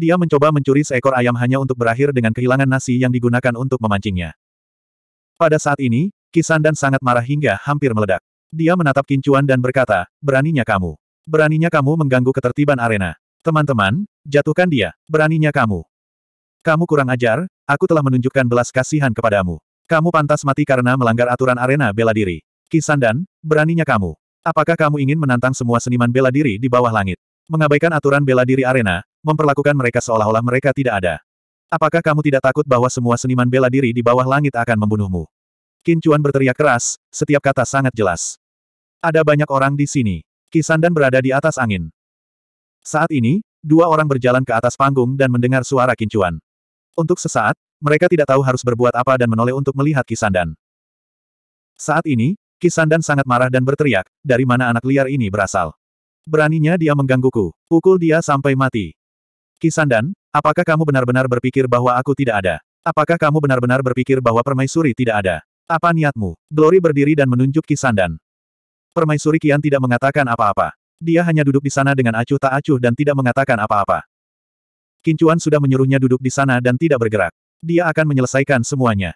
Dia mencoba mencuri seekor ayam hanya untuk berakhir dengan kehilangan nasi yang digunakan untuk memancingnya. Pada saat ini, Kisan dan sangat marah hingga hampir meledak. Dia menatap Kincuan dan berkata, beraninya kamu. Beraninya kamu mengganggu ketertiban arena. Teman-teman, jatuhkan dia. Beraninya kamu. Kamu kurang ajar, aku telah menunjukkan belas kasihan kepadamu. Kamu pantas mati karena melanggar aturan arena bela diri. Kisan dan, beraninya kamu. Apakah kamu ingin menantang semua seniman bela diri di bawah langit? Mengabaikan aturan bela diri arena, memperlakukan mereka seolah-olah mereka tidak ada. Apakah kamu tidak takut bahwa semua seniman bela diri di bawah langit akan membunuhmu? Kincuan berteriak keras, setiap kata sangat jelas. Ada banyak orang di sini. Kisandan berada di atas angin. Saat ini, dua orang berjalan ke atas panggung dan mendengar suara kincuan. Untuk sesaat, mereka tidak tahu harus berbuat apa dan menoleh untuk melihat Kisandan. Saat ini, Kisandan sangat marah dan berteriak, dari mana anak liar ini berasal. Beraninya dia menggangguku, pukul dia sampai mati. Kisandan, apakah kamu benar-benar berpikir bahwa aku tidak ada? Apakah kamu benar-benar berpikir bahwa permaisuri tidak ada? Apa niatmu? Glory berdiri dan menunjuk Kisandan. Permaisuri Kian tidak mengatakan apa-apa. Dia hanya duduk di sana dengan acuh tak acuh dan tidak mengatakan apa-apa. Kincuan sudah menyuruhnya duduk di sana dan tidak bergerak. Dia akan menyelesaikan semuanya.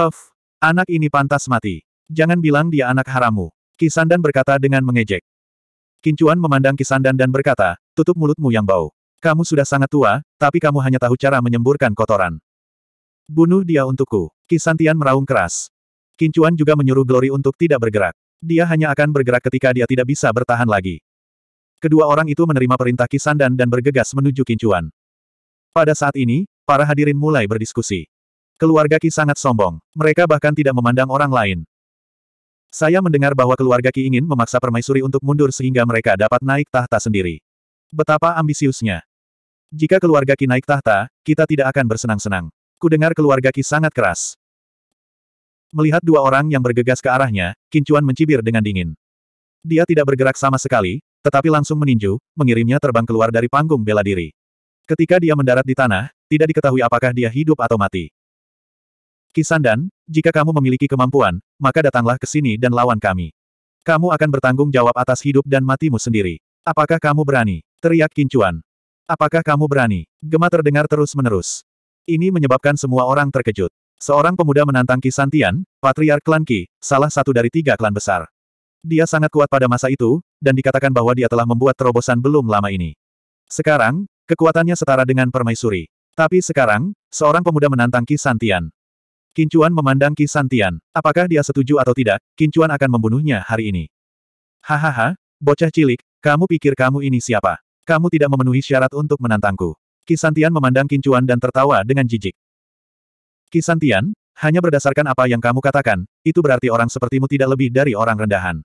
Huff, anak ini pantas mati. Jangan bilang dia anak haramu. Kisandan berkata dengan mengejek. Kincuan memandang Kisandan dan berkata, tutup mulutmu yang bau. Kamu sudah sangat tua, tapi kamu hanya tahu cara menyemburkan kotoran. Bunuh dia untukku. Kisantian meraung keras. Kincuan juga menyuruh Glory untuk tidak bergerak. Dia hanya akan bergerak ketika dia tidak bisa bertahan lagi. Kedua orang itu menerima perintah Kisandan dan bergegas menuju Kincuan. Pada saat ini, para hadirin mulai berdiskusi. Keluarga Ki sangat sombong. Mereka bahkan tidak memandang orang lain. Saya mendengar bahwa keluarga Ki ingin memaksa permaisuri untuk mundur sehingga mereka dapat naik tahta sendiri. Betapa ambisiusnya. Jika keluarga Ki naik tahta, kita tidak akan bersenang-senang. Kudengar keluarga Ki sangat keras. Melihat dua orang yang bergegas ke arahnya, Kincuan mencibir dengan dingin. Dia tidak bergerak sama sekali, tetapi langsung meninju, mengirimnya terbang keluar dari panggung bela diri. Ketika dia mendarat di tanah, tidak diketahui apakah dia hidup atau mati. Kisandan, jika kamu memiliki kemampuan, maka datanglah ke sini dan lawan kami. Kamu akan bertanggung jawab atas hidup dan matimu sendiri. Apakah kamu berani? Teriak Kincuan. Apakah kamu berani? Gema terdengar terus-menerus. Ini menyebabkan semua orang terkejut. Seorang pemuda menantang Ki Santian, patriar Klan Ki, salah satu dari tiga klan besar. Dia sangat kuat pada masa itu, dan dikatakan bahwa dia telah membuat terobosan belum lama ini. Sekarang, kekuatannya setara dengan permaisuri. Tapi sekarang, seorang pemuda menantang Ki Santian. Kincuan memandang Ki Santian. Apakah dia setuju atau tidak, Kincuan akan membunuhnya hari ini. Hahaha, bocah cilik, kamu pikir kamu ini siapa? Kamu tidak memenuhi syarat untuk menantangku. Kisantian memandang Kincuan dan tertawa dengan jijik. Kisantian, hanya berdasarkan apa yang kamu katakan, itu berarti orang sepertimu tidak lebih dari orang rendahan.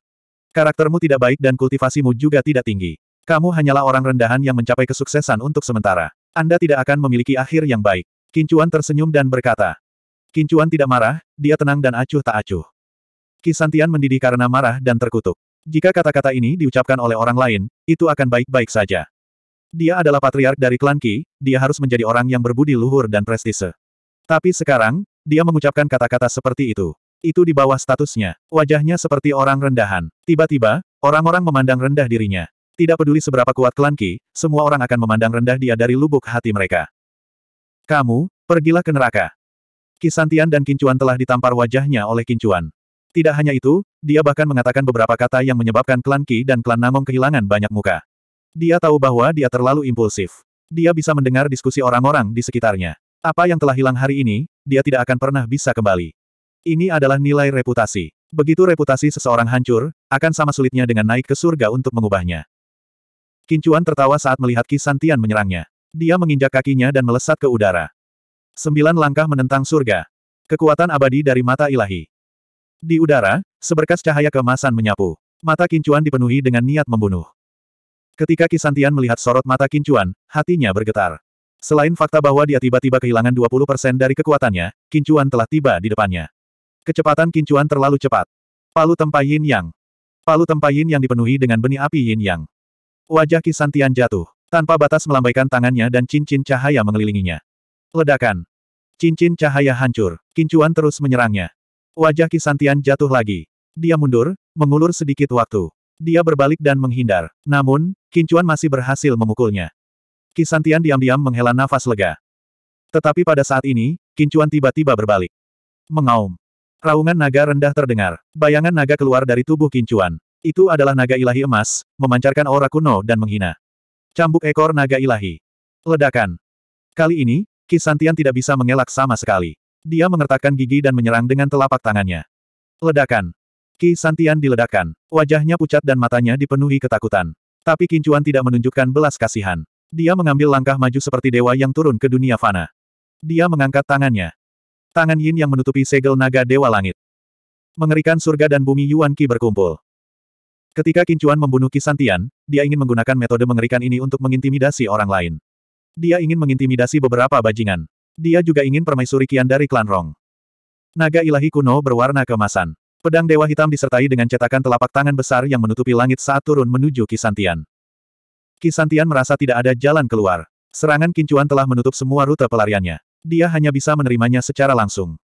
Karaktermu tidak baik dan kultivasimu juga tidak tinggi. Kamu hanyalah orang rendahan yang mencapai kesuksesan untuk sementara. Anda tidak akan memiliki akhir yang baik. Kincuan tersenyum dan berkata. Kincuan tidak marah, dia tenang dan acuh tak acuh. Kisantian mendidih karena marah dan terkutuk. Jika kata-kata ini diucapkan oleh orang lain, itu akan baik-baik saja. Dia adalah patriark dari klan Ki, dia harus menjadi orang yang berbudi luhur dan prestise. Tapi sekarang, dia mengucapkan kata-kata seperti itu. Itu di bawah statusnya. Wajahnya seperti orang rendahan. Tiba-tiba, orang-orang memandang rendah dirinya. Tidak peduli seberapa kuat klan Ki, semua orang akan memandang rendah dia dari lubuk hati mereka. Kamu, pergilah ke neraka. Kisantian dan Kincuan telah ditampar wajahnya oleh Kincuan. Tidak hanya itu, dia bahkan mengatakan beberapa kata yang menyebabkan klan Ki dan klan Namong kehilangan banyak muka. Dia tahu bahwa dia terlalu impulsif. Dia bisa mendengar diskusi orang-orang di sekitarnya. Apa yang telah hilang hari ini, dia tidak akan pernah bisa kembali. Ini adalah nilai reputasi. Begitu reputasi seseorang hancur, akan sama sulitnya dengan naik ke surga untuk mengubahnya. Kincuan tertawa saat melihat Ki Santian menyerangnya. Dia menginjak kakinya dan melesat ke udara. Sembilan langkah menentang surga. Kekuatan abadi dari mata ilahi. Di udara, seberkas cahaya kemasan menyapu. Mata Kincuan dipenuhi dengan niat membunuh. Ketika Kisantian melihat sorot mata Kincuan, hatinya bergetar. Selain fakta bahwa dia tiba-tiba kehilangan 20% dari kekuatannya, Kincuan telah tiba di depannya. Kecepatan Kincuan terlalu cepat. Palu tempa yin yang. Palu tempa yin yang dipenuhi dengan benih api yin yang. Wajah Kisantian jatuh. Tanpa batas melambaikan tangannya dan cincin cahaya mengelilinginya. Ledakan. Cincin cahaya hancur. Kincuan terus menyerangnya. Wajah Kisantian jatuh lagi. Dia mundur, mengulur sedikit waktu. Dia berbalik dan menghindar. Namun, Kincuan masih berhasil memukulnya. Kisantian diam-diam menghela nafas lega. Tetapi pada saat ini, Kincuan tiba-tiba berbalik. Mengaum. Raungan naga rendah terdengar. Bayangan naga keluar dari tubuh Kincuan. Itu adalah naga ilahi emas, memancarkan aura kuno dan menghina. Cambuk ekor naga ilahi. Ledakan. Kali ini, Kisantian tidak bisa mengelak sama sekali. Dia mengertakkan gigi dan menyerang dengan telapak tangannya. Ledakan. Ki Santian diledakkan. Wajahnya pucat dan matanya dipenuhi ketakutan. Tapi Kincuan tidak menunjukkan belas kasihan. Dia mengambil langkah maju seperti dewa yang turun ke dunia fana. Dia mengangkat tangannya. Tangan Yin yang menutupi segel naga dewa langit. Mengerikan surga dan bumi Yuan Qi berkumpul. Ketika Kincuan membunuh Ki Santian, dia ingin menggunakan metode mengerikan ini untuk mengintimidasi orang lain. Dia ingin mengintimidasi beberapa bajingan. Dia juga ingin permaisuri kian dari klan Rong. Naga ilahi kuno berwarna kemasan. Pedang dewa hitam disertai dengan cetakan telapak tangan besar yang menutupi langit saat turun menuju Kisantian. Kisantian merasa tidak ada jalan keluar. Serangan kincuan telah menutup semua rute pelariannya. Dia hanya bisa menerimanya secara langsung.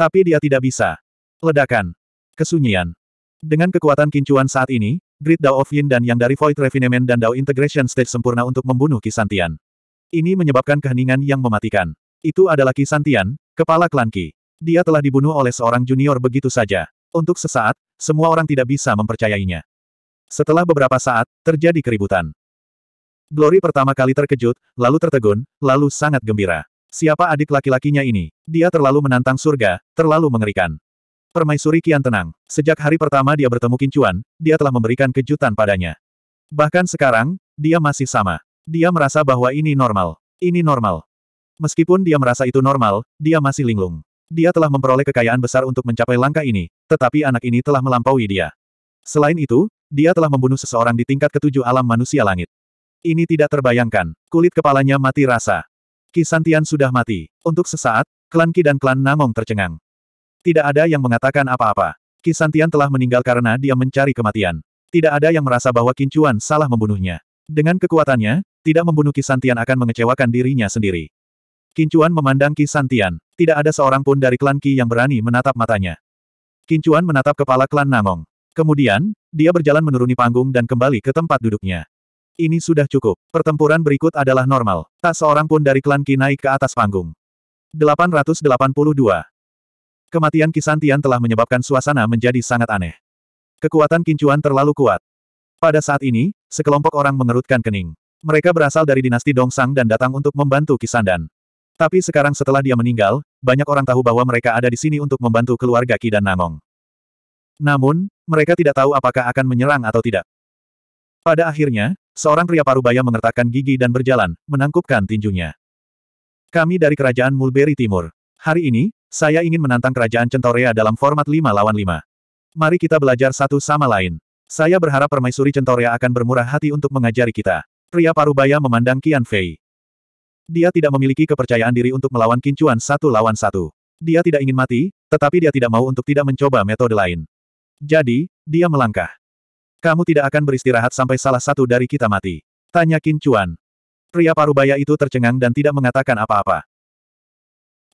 Tapi dia tidak bisa. Ledakan. Kesunyian. Dengan kekuatan kincuan saat ini, Grid Dao of Yin dan Yang dari Void Refinement dan Dao Integration Stage sempurna untuk membunuh Kisantian. Ini menyebabkan keheningan yang mematikan. Itu adalah Ki Santian, kepala klan Ki. Dia telah dibunuh oleh seorang junior begitu saja. Untuk sesaat, semua orang tidak bisa mempercayainya. Setelah beberapa saat, terjadi keributan. Glory pertama kali terkejut, lalu tertegun, lalu sangat gembira. Siapa adik laki-lakinya ini? Dia terlalu menantang surga, terlalu mengerikan. Permaisuri kian tenang. Sejak hari pertama dia bertemu Kincuan, dia telah memberikan kejutan padanya. Bahkan sekarang, dia masih sama. Dia merasa bahwa ini normal. Ini normal. Meskipun dia merasa itu normal, dia masih linglung. Dia telah memperoleh kekayaan besar untuk mencapai langkah ini, tetapi anak ini telah melampaui dia. Selain itu, dia telah membunuh seseorang di tingkat ketujuh alam manusia langit. Ini tidak terbayangkan. Kulit kepalanya mati rasa. Kisantian sudah mati. Untuk sesaat, klan Ki dan klan Namong tercengang. Tidak ada yang mengatakan apa-apa. Kisantian telah meninggal karena dia mencari kematian. Tidak ada yang merasa bahwa Kincuan salah membunuhnya. Dengan kekuatannya, tidak membunuh Kisantian akan mengecewakan dirinya sendiri. Kincuan memandang Ki Santian. Tidak ada seorang pun dari klan Ki yang berani menatap matanya. Kincuan menatap kepala klan Namong. Kemudian, dia berjalan menuruni panggung dan kembali ke tempat duduknya. Ini sudah cukup. Pertempuran berikut adalah normal. Tak seorang pun dari klan Ki naik ke atas panggung. 882. Kematian Ki Santian telah menyebabkan suasana menjadi sangat aneh. Kekuatan Kincuan terlalu kuat. Pada saat ini, sekelompok orang mengerutkan kening. Mereka berasal dari dinasti Dongsang dan datang untuk membantu Kisandan. Tapi sekarang setelah dia meninggal, banyak orang tahu bahwa mereka ada di sini untuk membantu keluarga Ki dan Nanong. Namun, mereka tidak tahu apakah akan menyerang atau tidak. Pada akhirnya, seorang pria parubaya mengertakkan gigi dan berjalan, menangkupkan tinjunya. Kami dari kerajaan Mulberry Timur. Hari ini, saya ingin menantang kerajaan Centorea dalam format 5 lawan 5. Mari kita belajar satu sama lain. Saya berharap permaisuri Centorea akan bermurah hati untuk mengajari kita. Pria parubaya memandang Kian Fei. Dia tidak memiliki kepercayaan diri untuk melawan kincuan satu lawan satu. Dia tidak ingin mati, tetapi dia tidak mau untuk tidak mencoba metode lain. Jadi, dia melangkah. Kamu tidak akan beristirahat sampai salah satu dari kita mati. Tanya kincuan. Pria parubaya itu tercengang dan tidak mengatakan apa-apa.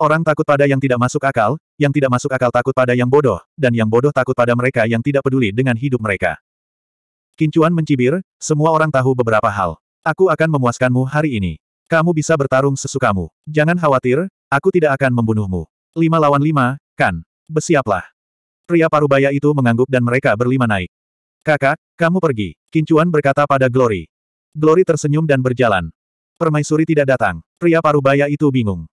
Orang takut pada yang tidak masuk akal, yang tidak masuk akal takut pada yang bodoh, dan yang bodoh takut pada mereka yang tidak peduli dengan hidup mereka. Kincuan mencibir, semua orang tahu beberapa hal. Aku akan memuaskanmu hari ini. Kamu bisa bertarung sesukamu. Jangan khawatir, aku tidak akan membunuhmu. Lima lawan lima, kan? Bersiaplah. Pria parubaya itu mengangguk dan mereka berlima naik. Kakak, kamu pergi. Kincuan berkata pada Glory. Glory tersenyum dan berjalan. Permaisuri tidak datang. Pria parubaya itu bingung.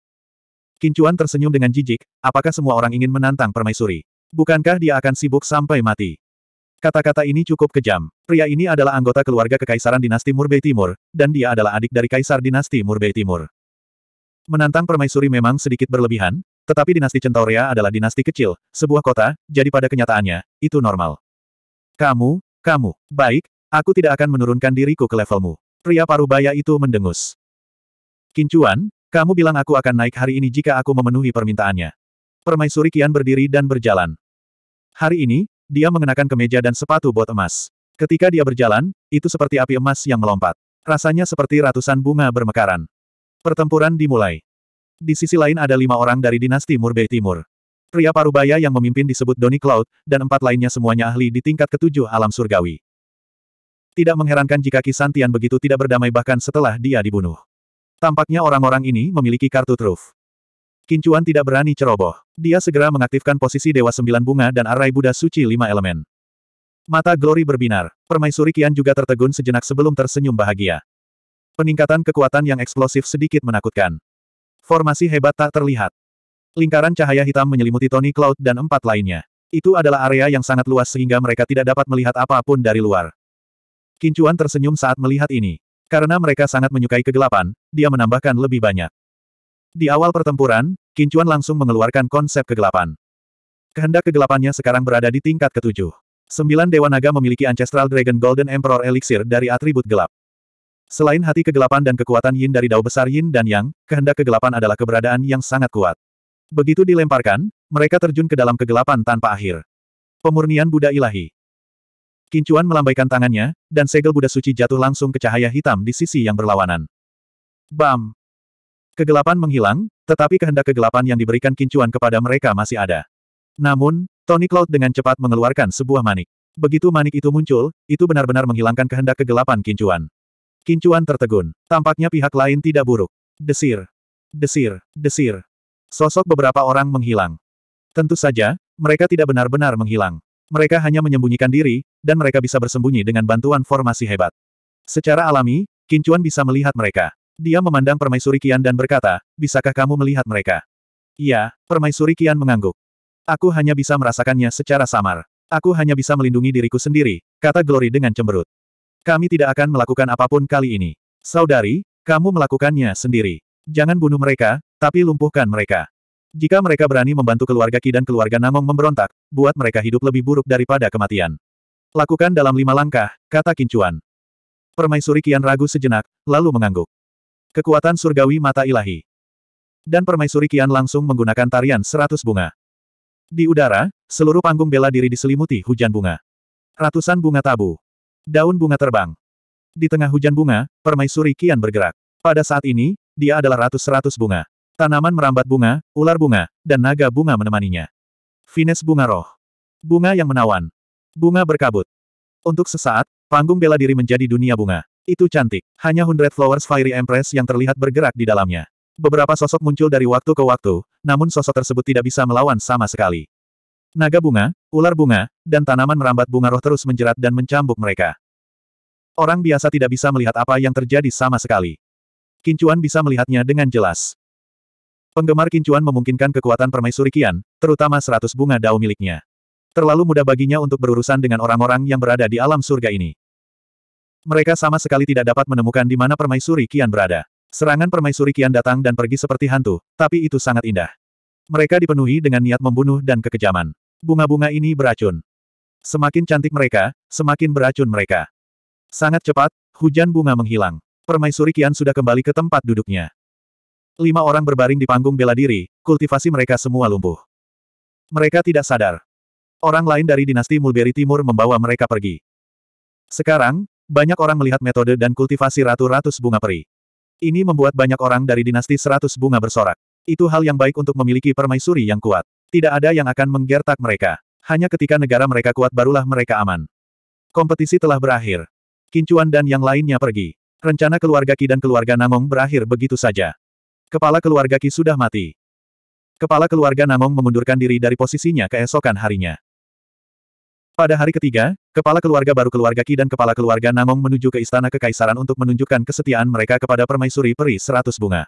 Kincuan tersenyum dengan jijik, apakah semua orang ingin menantang permaisuri? Bukankah dia akan sibuk sampai mati? Kata-kata ini cukup kejam. Pria ini adalah anggota keluarga kekaisaran dinasti Murbei Timur, dan dia adalah adik dari kaisar dinasti Murbei Timur. Menantang permaisuri memang sedikit berlebihan, tetapi dinasti Centaurea adalah dinasti kecil, sebuah kota, jadi pada kenyataannya, itu normal. Kamu, kamu, baik, aku tidak akan menurunkan diriku ke levelmu. Pria Parubaya itu mendengus. Kincuan, kamu bilang aku akan naik hari ini jika aku memenuhi permintaannya. Permaisuri Kian berdiri dan berjalan. Hari ini, dia mengenakan kemeja dan sepatu bot emas. Ketika dia berjalan, itu seperti api emas yang melompat. Rasanya seperti ratusan bunga bermekaran. Pertempuran dimulai. Di sisi lain ada lima orang dari dinasti Murbei Timur. Pria parubaya yang memimpin disebut Doni Cloud, dan empat lainnya semuanya ahli di tingkat ketujuh alam surgawi. Tidak mengherankan jika Kisantian begitu tidak berdamai bahkan setelah dia dibunuh. Tampaknya orang-orang ini memiliki kartu truf. Kincuan tidak berani ceroboh. Dia segera mengaktifkan posisi Dewa Sembilan Bunga dan Arai Buddha Suci Lima Elemen. Mata Glory berbinar. Permaisuri Kian juga tertegun sejenak sebelum tersenyum bahagia. Peningkatan kekuatan yang eksplosif sedikit menakutkan. Formasi hebat tak terlihat. Lingkaran cahaya hitam menyelimuti Tony Cloud dan empat lainnya. Itu adalah area yang sangat luas sehingga mereka tidak dapat melihat apapun dari luar. Kincuan tersenyum saat melihat ini. Karena mereka sangat menyukai kegelapan, dia menambahkan lebih banyak. Di awal pertempuran, Kincuan langsung mengeluarkan konsep kegelapan. Kehendak kegelapannya sekarang berada di tingkat ketujuh. Sembilan Dewa Naga memiliki Ancestral Dragon Golden Emperor Elixir dari atribut gelap. Selain hati kegelapan dan kekuatan yin dari dao besar yin dan yang, kehendak kegelapan adalah keberadaan yang sangat kuat. Begitu dilemparkan, mereka terjun ke dalam kegelapan tanpa akhir. Pemurnian Buddha Ilahi Kincuan melambaikan tangannya, dan segel Buddha suci jatuh langsung ke cahaya hitam di sisi yang berlawanan. Bam! Kegelapan menghilang, tetapi kehendak kegelapan yang diberikan kincuan kepada mereka masih ada. Namun, Tony Cloud dengan cepat mengeluarkan sebuah manik. Begitu manik itu muncul, itu benar-benar menghilangkan kehendak kegelapan kincuan. Kincuan tertegun. Tampaknya pihak lain tidak buruk. Desir. Desir. Desir. Sosok beberapa orang menghilang. Tentu saja, mereka tidak benar-benar menghilang. Mereka hanya menyembunyikan diri, dan mereka bisa bersembunyi dengan bantuan formasi hebat. Secara alami, Kincuan bisa melihat mereka. Dia memandang Permaisuri Kian dan berkata, bisakah kamu melihat mereka? Iya, Permaisuri Kian mengangguk. Aku hanya bisa merasakannya secara samar. Aku hanya bisa melindungi diriku sendiri, kata Glory dengan cemberut. Kami tidak akan melakukan apapun kali ini. Saudari, kamu melakukannya sendiri. Jangan bunuh mereka, tapi lumpuhkan mereka. Jika mereka berani membantu keluarga Ki dan keluarga Namong memberontak, buat mereka hidup lebih buruk daripada kematian. Lakukan dalam lima langkah, kata Kincuan. Permaisuri Kian ragu sejenak, lalu mengangguk. Kekuatan surgawi mata ilahi. Dan permaisuri Kian langsung menggunakan tarian seratus bunga. Di udara, seluruh panggung bela diri diselimuti hujan bunga. Ratusan bunga tabu. Daun bunga terbang. Di tengah hujan bunga, permaisuri Kian bergerak. Pada saat ini, dia adalah ratus-ratus bunga. Tanaman merambat bunga, ular bunga, dan naga bunga menemaninya. Vines bunga roh. Bunga yang menawan. Bunga berkabut. Untuk sesaat, panggung bela diri menjadi dunia bunga. Itu cantik. Hanya Hundred Flowers Fiery Empress yang terlihat bergerak di dalamnya. Beberapa sosok muncul dari waktu ke waktu, namun sosok tersebut tidak bisa melawan sama sekali. Naga bunga, ular bunga, dan tanaman merambat bunga roh terus menjerat dan mencambuk mereka. Orang biasa tidak bisa melihat apa yang terjadi sama sekali. Kincuan bisa melihatnya dengan jelas. Penggemar Kincuan memungkinkan kekuatan permaisuri Kian, terutama seratus bunga dao miliknya. Terlalu mudah baginya untuk berurusan dengan orang-orang yang berada di alam surga ini. Mereka sama sekali tidak dapat menemukan di mana permaisuri Kian berada. Serangan permaisuri Kian datang dan pergi seperti hantu, tapi itu sangat indah. Mereka dipenuhi dengan niat membunuh dan kekejaman. Bunga-bunga ini beracun. Semakin cantik mereka, semakin beracun mereka. Sangat cepat, hujan bunga menghilang. Permaisuri Kian sudah kembali ke tempat duduknya. Lima orang berbaring di panggung bela diri, kultivasi mereka semua lumpuh. Mereka tidak sadar. Orang lain dari dinasti Mulberry Timur membawa mereka pergi. Sekarang, banyak orang melihat metode dan kultivasi ratu ratus bunga peri. Ini membuat banyak orang dari dinasti seratus bunga bersorak. Itu hal yang baik untuk memiliki permaisuri yang kuat. Tidak ada yang akan menggertak mereka. Hanya ketika negara mereka kuat barulah mereka aman. Kompetisi telah berakhir. Kincuan dan yang lainnya pergi. Rencana keluarga Ki dan keluarga Namong berakhir begitu saja. Kepala keluarga Ki sudah mati. Kepala keluarga Namong mengundurkan diri dari posisinya keesokan harinya. Pada hari ketiga, kepala keluarga baru keluarga Ki dan kepala keluarga Namong menuju ke istana kekaisaran untuk menunjukkan kesetiaan mereka kepada permaisuri peri seratus bunga.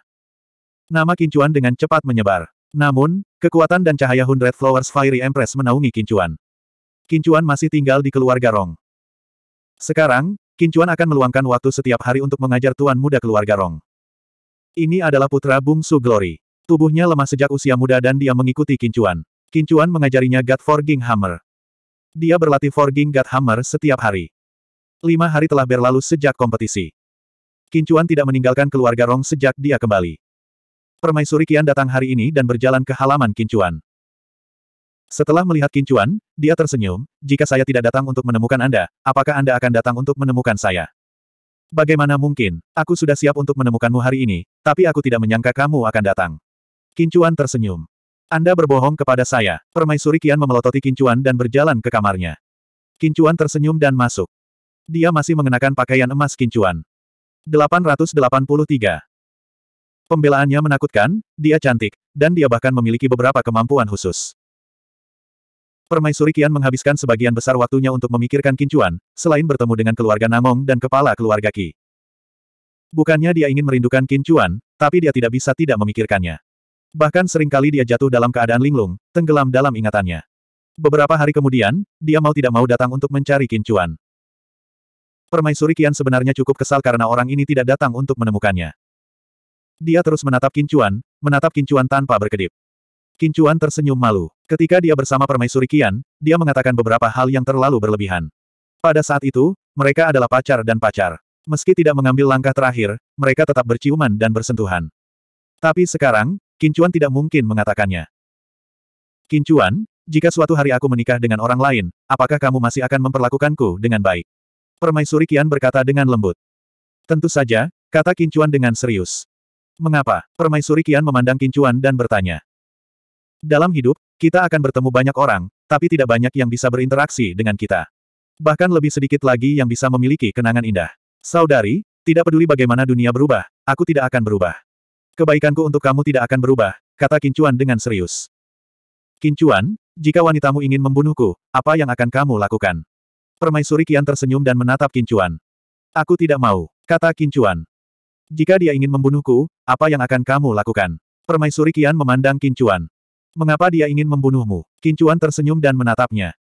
Nama Kincuan dengan cepat menyebar. Namun, kekuatan dan cahaya Hundred Flowers Fiery Empress menaungi Kincuan. Kincuan masih tinggal di keluarga Rong. Sekarang, Kincuan akan meluangkan waktu setiap hari untuk mengajar tuan muda keluarga Rong. Ini adalah putra bungsu Glory. Tubuhnya lemah sejak usia muda dan dia mengikuti Kincuan. Kincuan mengajarinya God Forging Hammer. Dia berlatih forging God Hammer setiap hari. Lima hari telah berlalu sejak kompetisi. Kincuan tidak meninggalkan keluarga Rong sejak dia kembali. Permaisuri Kian datang hari ini dan berjalan ke halaman Kincuan. Setelah melihat Kincuan, dia tersenyum, jika saya tidak datang untuk menemukan Anda, apakah Anda akan datang untuk menemukan saya? Bagaimana mungkin, aku sudah siap untuk menemukanmu hari ini, tapi aku tidak menyangka kamu akan datang. Kincuan tersenyum. Anda berbohong kepada saya. Permaisuri Kian memelototi Kincuan dan berjalan ke kamarnya. Kincuan tersenyum dan masuk. Dia masih mengenakan pakaian emas Kincuan. 883. Pembelaannya menakutkan, dia cantik, dan dia bahkan memiliki beberapa kemampuan khusus. Permaisuri Kian menghabiskan sebagian besar waktunya untuk memikirkan Kincuan, selain bertemu dengan keluarga Namong dan kepala keluarga Ki. Bukannya dia ingin merindukan Kincuan, tapi dia tidak bisa tidak memikirkannya. Bahkan seringkali dia jatuh dalam keadaan linglung, tenggelam dalam ingatannya. Beberapa hari kemudian, dia mau tidak mau datang untuk mencari Kincuan. Permaisuri Kian sebenarnya cukup kesal karena orang ini tidak datang untuk menemukannya. Dia terus menatap Kincuan, menatap Kincuan tanpa berkedip. Kincuan tersenyum malu. Ketika dia bersama Permaisuri Kian, dia mengatakan beberapa hal yang terlalu berlebihan. Pada saat itu, mereka adalah pacar dan pacar. Meski tidak mengambil langkah terakhir, mereka tetap berciuman dan bersentuhan. Tapi sekarang, Kincuan tidak mungkin mengatakannya. Kincuan, jika suatu hari aku menikah dengan orang lain, apakah kamu masih akan memperlakukanku dengan baik? Permaisuri Kian berkata dengan lembut. Tentu saja, kata Kincuan dengan serius. Mengapa? Permaisuri Kian memandang Kincuan dan bertanya. Dalam hidup, kita akan bertemu banyak orang, tapi tidak banyak yang bisa berinteraksi dengan kita. Bahkan lebih sedikit lagi yang bisa memiliki kenangan indah. Saudari, tidak peduli bagaimana dunia berubah, aku tidak akan berubah. Kebaikanku untuk kamu tidak akan berubah, kata Kincuan dengan serius. Kincuan, jika wanitamu ingin membunuhku, apa yang akan kamu lakukan? Permaisuri Kian tersenyum dan menatap Kincuan. Aku tidak mau, kata Kincuan. Jika dia ingin membunuhku, apa yang akan kamu lakukan? Permaisuri Kian memandang Kincuan. Mengapa dia ingin membunuhmu? Kincuan tersenyum dan menatapnya.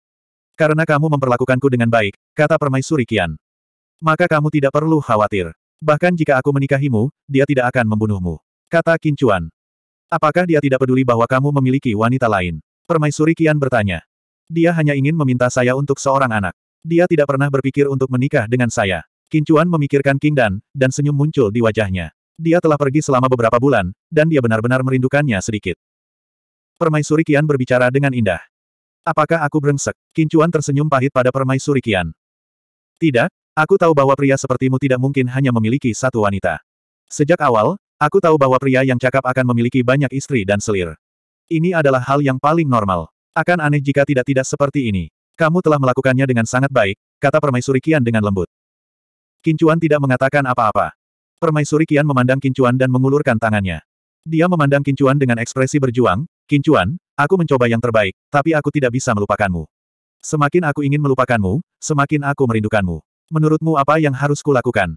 Karena kamu memperlakukanku dengan baik, kata Permaisuri Kian. Maka kamu tidak perlu khawatir. Bahkan jika aku menikahimu, dia tidak akan membunuhmu. Kata Kincuan. Apakah dia tidak peduli bahwa kamu memiliki wanita lain? Permaisuri Kian bertanya. Dia hanya ingin meminta saya untuk seorang anak. Dia tidak pernah berpikir untuk menikah dengan saya. Kincuan memikirkan King Dan, dan senyum muncul di wajahnya. Dia telah pergi selama beberapa bulan, dan dia benar-benar merindukannya sedikit. Permaisuri Kian berbicara dengan indah. Apakah aku brengsek? Kincuan tersenyum pahit pada Permaisuri Kian. Tidak, aku tahu bahwa pria sepertimu tidak mungkin hanya memiliki satu wanita. Sejak awal, Aku tahu bahwa pria yang cakap akan memiliki banyak istri dan selir. Ini adalah hal yang paling normal. Akan aneh jika tidak-tidak seperti ini. Kamu telah melakukannya dengan sangat baik, kata Permaisuri Kian dengan lembut. Kincuan tidak mengatakan apa-apa. Permaisuri Kian memandang Kincuan dan mengulurkan tangannya. Dia memandang Kincuan dengan ekspresi berjuang, Kincuan, aku mencoba yang terbaik, tapi aku tidak bisa melupakanmu. Semakin aku ingin melupakanmu, semakin aku merindukanmu. Menurutmu apa yang harus kulakukan?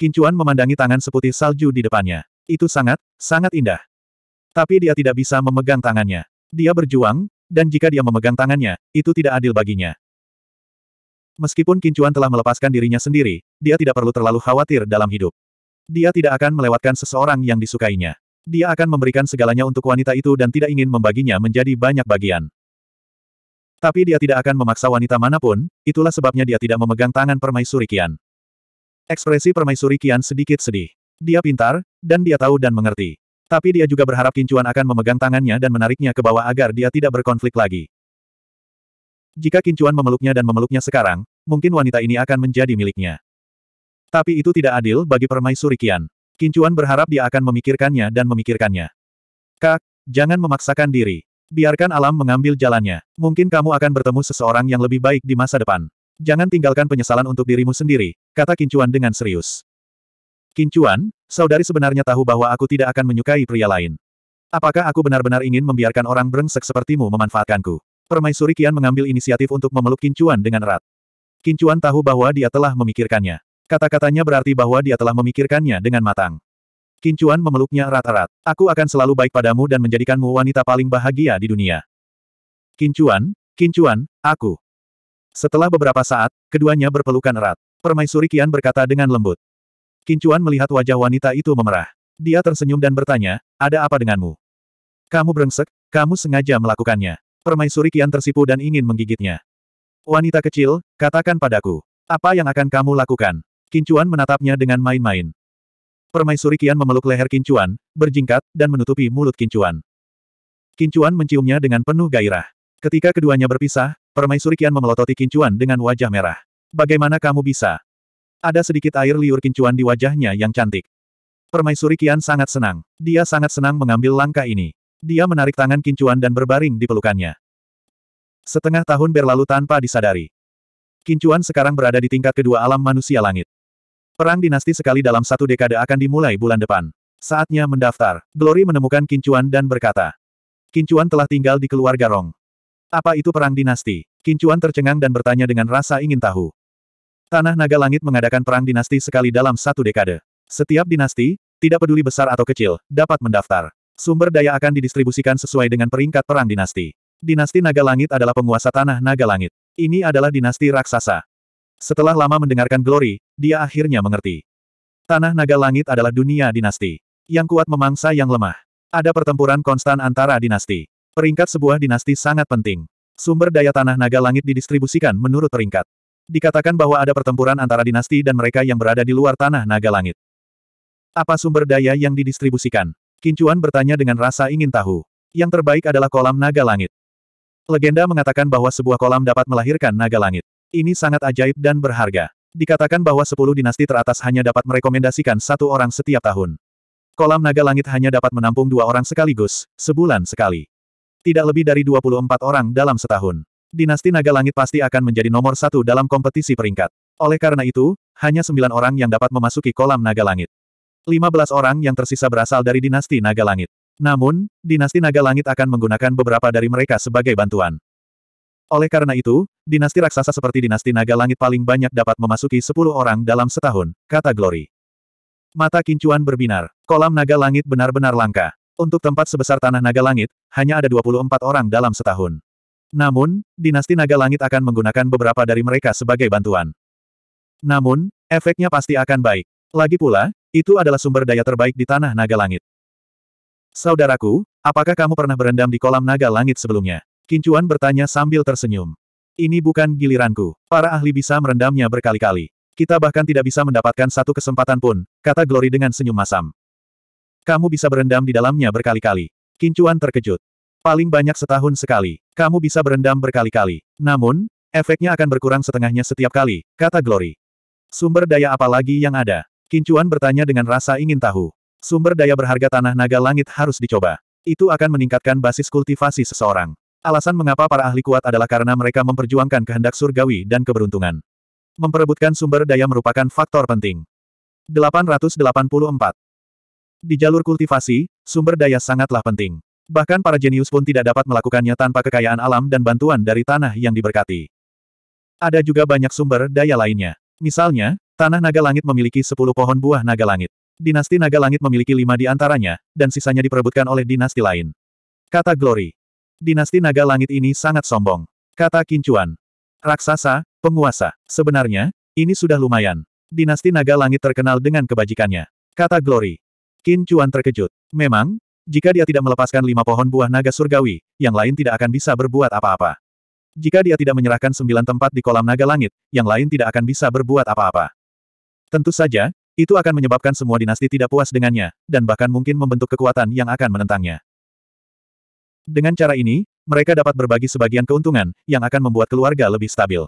Kincuan memandangi tangan seputih salju di depannya. Itu sangat, sangat indah. Tapi dia tidak bisa memegang tangannya. Dia berjuang, dan jika dia memegang tangannya, itu tidak adil baginya. Meskipun Kincuan telah melepaskan dirinya sendiri, dia tidak perlu terlalu khawatir dalam hidup. Dia tidak akan melewatkan seseorang yang disukainya. Dia akan memberikan segalanya untuk wanita itu dan tidak ingin membaginya menjadi banyak bagian. Tapi dia tidak akan memaksa wanita manapun, itulah sebabnya dia tidak memegang tangan permaisuri Kian. Ekspresi permaisuri Kian sedikit sedih. Dia pintar, dan dia tahu dan mengerti. Tapi dia juga berharap Kincuan akan memegang tangannya dan menariknya ke bawah agar dia tidak berkonflik lagi. Jika Kincuan memeluknya dan memeluknya sekarang, mungkin wanita ini akan menjadi miliknya. Tapi itu tidak adil bagi permaisuri Kian. Kincuan berharap dia akan memikirkannya dan memikirkannya. Kak, jangan memaksakan diri. Biarkan alam mengambil jalannya. Mungkin kamu akan bertemu seseorang yang lebih baik di masa depan. Jangan tinggalkan penyesalan untuk dirimu sendiri, kata Kincuan dengan serius. Kincuan, saudari sebenarnya tahu bahwa aku tidak akan menyukai pria lain. Apakah aku benar-benar ingin membiarkan orang brengsek sepertimu memanfaatkanku? Permaisuri Kian mengambil inisiatif untuk memeluk Kincuan dengan erat. Kincuan tahu bahwa dia telah memikirkannya. Kata-katanya berarti bahwa dia telah memikirkannya dengan matang. Kincuan memeluknya erat-erat. Aku akan selalu baik padamu dan menjadikanmu wanita paling bahagia di dunia. Kincuan, Kincuan, aku. Setelah beberapa saat, keduanya berpelukan erat. Permaisuri Kian berkata dengan lembut. Kincuan melihat wajah wanita itu memerah. Dia tersenyum dan bertanya, ada apa denganmu? Kamu brengsek, kamu sengaja melakukannya. Permaisuri Kian tersipu dan ingin menggigitnya. Wanita kecil, katakan padaku. Apa yang akan kamu lakukan? Kincuan menatapnya dengan main-main. Permaisuri Kian memeluk leher Kincuan, berjingkat, dan menutupi mulut Kincuan. Kincuan menciumnya dengan penuh gairah. Ketika keduanya berpisah, permaisuri Kian memelototi Kincuan dengan wajah merah. Bagaimana kamu bisa? Ada sedikit air liur Kincuan di wajahnya yang cantik. Permaisuri Kian sangat senang. Dia sangat senang mengambil langkah ini. Dia menarik tangan Kincuan dan berbaring di pelukannya. Setengah tahun berlalu tanpa disadari. Kincuan sekarang berada di tingkat kedua alam manusia langit. Perang dinasti sekali dalam satu dekade akan dimulai bulan depan. Saatnya mendaftar. Glory menemukan Kincuan dan berkata. Kincuan telah tinggal di keluarga Rong. Apa itu perang dinasti? Kincuan tercengang dan bertanya dengan rasa ingin tahu. Tanah Naga Langit mengadakan perang dinasti sekali dalam satu dekade. Setiap dinasti, tidak peduli besar atau kecil, dapat mendaftar. Sumber daya akan didistribusikan sesuai dengan peringkat perang dinasti. Dinasti Naga Langit adalah penguasa Tanah Naga Langit. Ini adalah dinasti raksasa. Setelah lama mendengarkan Glory, dia akhirnya mengerti. Tanah Naga Langit adalah dunia dinasti. Yang kuat memangsa yang lemah. Ada pertempuran konstan antara dinasti. Peringkat sebuah dinasti sangat penting. Sumber daya tanah naga langit didistribusikan menurut peringkat. Dikatakan bahwa ada pertempuran antara dinasti dan mereka yang berada di luar tanah naga langit. Apa sumber daya yang didistribusikan? Kincuan bertanya dengan rasa ingin tahu. Yang terbaik adalah kolam naga langit. Legenda mengatakan bahwa sebuah kolam dapat melahirkan naga langit. Ini sangat ajaib dan berharga. Dikatakan bahwa sepuluh dinasti teratas hanya dapat merekomendasikan satu orang setiap tahun. Kolam naga langit hanya dapat menampung dua orang sekaligus, sebulan sekali. Tidak lebih dari 24 orang dalam setahun. Dinasti Naga Langit pasti akan menjadi nomor satu dalam kompetisi peringkat. Oleh karena itu, hanya sembilan orang yang dapat memasuki kolam Naga Langit. 15 orang yang tersisa berasal dari dinasti Naga Langit. Namun, dinasti Naga Langit akan menggunakan beberapa dari mereka sebagai bantuan. Oleh karena itu, dinasti raksasa seperti dinasti Naga Langit paling banyak dapat memasuki 10 orang dalam setahun, kata Glory. Mata kincuan berbinar. Kolam Naga Langit benar-benar langka. Untuk tempat sebesar tanah naga langit, hanya ada 24 orang dalam setahun. Namun, dinasti naga langit akan menggunakan beberapa dari mereka sebagai bantuan. Namun, efeknya pasti akan baik. Lagi pula, itu adalah sumber daya terbaik di tanah naga langit. Saudaraku, apakah kamu pernah berendam di kolam naga langit sebelumnya? Kincuan bertanya sambil tersenyum. Ini bukan giliranku. Para ahli bisa merendamnya berkali-kali. Kita bahkan tidak bisa mendapatkan satu kesempatan pun, kata Glory dengan senyum masam. Kamu bisa berendam di dalamnya berkali-kali. Kincuan terkejut. Paling banyak setahun sekali. Kamu bisa berendam berkali-kali. Namun, efeknya akan berkurang setengahnya setiap kali, kata Glory. Sumber daya apa lagi yang ada? Kincuan bertanya dengan rasa ingin tahu. Sumber daya berharga tanah naga langit harus dicoba. Itu akan meningkatkan basis kultivasi seseorang. Alasan mengapa para ahli kuat adalah karena mereka memperjuangkan kehendak surgawi dan keberuntungan. Memperebutkan sumber daya merupakan faktor penting. 884. Di jalur kultivasi, sumber daya sangatlah penting. Bahkan para jenius pun tidak dapat melakukannya tanpa kekayaan alam dan bantuan dari tanah yang diberkati. Ada juga banyak sumber daya lainnya. Misalnya, tanah naga langit memiliki 10 pohon buah naga langit. Dinasti naga langit memiliki lima di antaranya, dan sisanya diperebutkan oleh dinasti lain. Kata Glory. Dinasti naga langit ini sangat sombong. Kata Kincuan. Raksasa, penguasa. Sebenarnya, ini sudah lumayan. Dinasti naga langit terkenal dengan kebajikannya. Kata Glory. Qin Chuan terkejut. Memang, jika dia tidak melepaskan lima pohon buah naga surgawi, yang lain tidak akan bisa berbuat apa-apa. Jika dia tidak menyerahkan sembilan tempat di kolam naga langit, yang lain tidak akan bisa berbuat apa-apa. Tentu saja, itu akan menyebabkan semua dinasti tidak puas dengannya, dan bahkan mungkin membentuk kekuatan yang akan menentangnya. Dengan cara ini, mereka dapat berbagi sebagian keuntungan, yang akan membuat keluarga lebih stabil.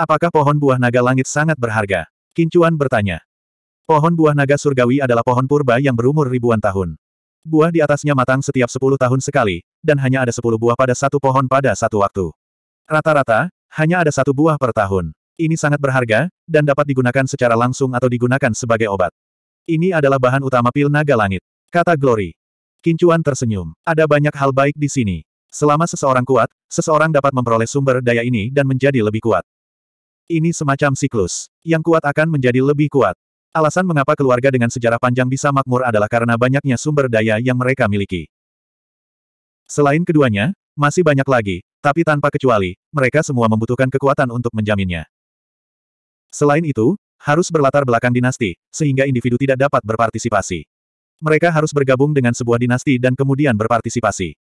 Apakah pohon buah naga langit sangat berharga? Kincuan bertanya. Pohon buah naga surgawi adalah pohon purba yang berumur ribuan tahun. Buah di atasnya matang setiap sepuluh tahun sekali, dan hanya ada sepuluh buah pada satu pohon pada satu waktu. Rata-rata, hanya ada satu buah per tahun. Ini sangat berharga, dan dapat digunakan secara langsung atau digunakan sebagai obat. Ini adalah bahan utama pil naga langit. Kata Glory. Kincuan tersenyum. Ada banyak hal baik di sini. Selama seseorang kuat, seseorang dapat memperoleh sumber daya ini dan menjadi lebih kuat. Ini semacam siklus. Yang kuat akan menjadi lebih kuat. Alasan mengapa keluarga dengan sejarah panjang bisa makmur adalah karena banyaknya sumber daya yang mereka miliki. Selain keduanya, masih banyak lagi, tapi tanpa kecuali, mereka semua membutuhkan kekuatan untuk menjaminnya. Selain itu, harus berlatar belakang dinasti, sehingga individu tidak dapat berpartisipasi. Mereka harus bergabung dengan sebuah dinasti dan kemudian berpartisipasi.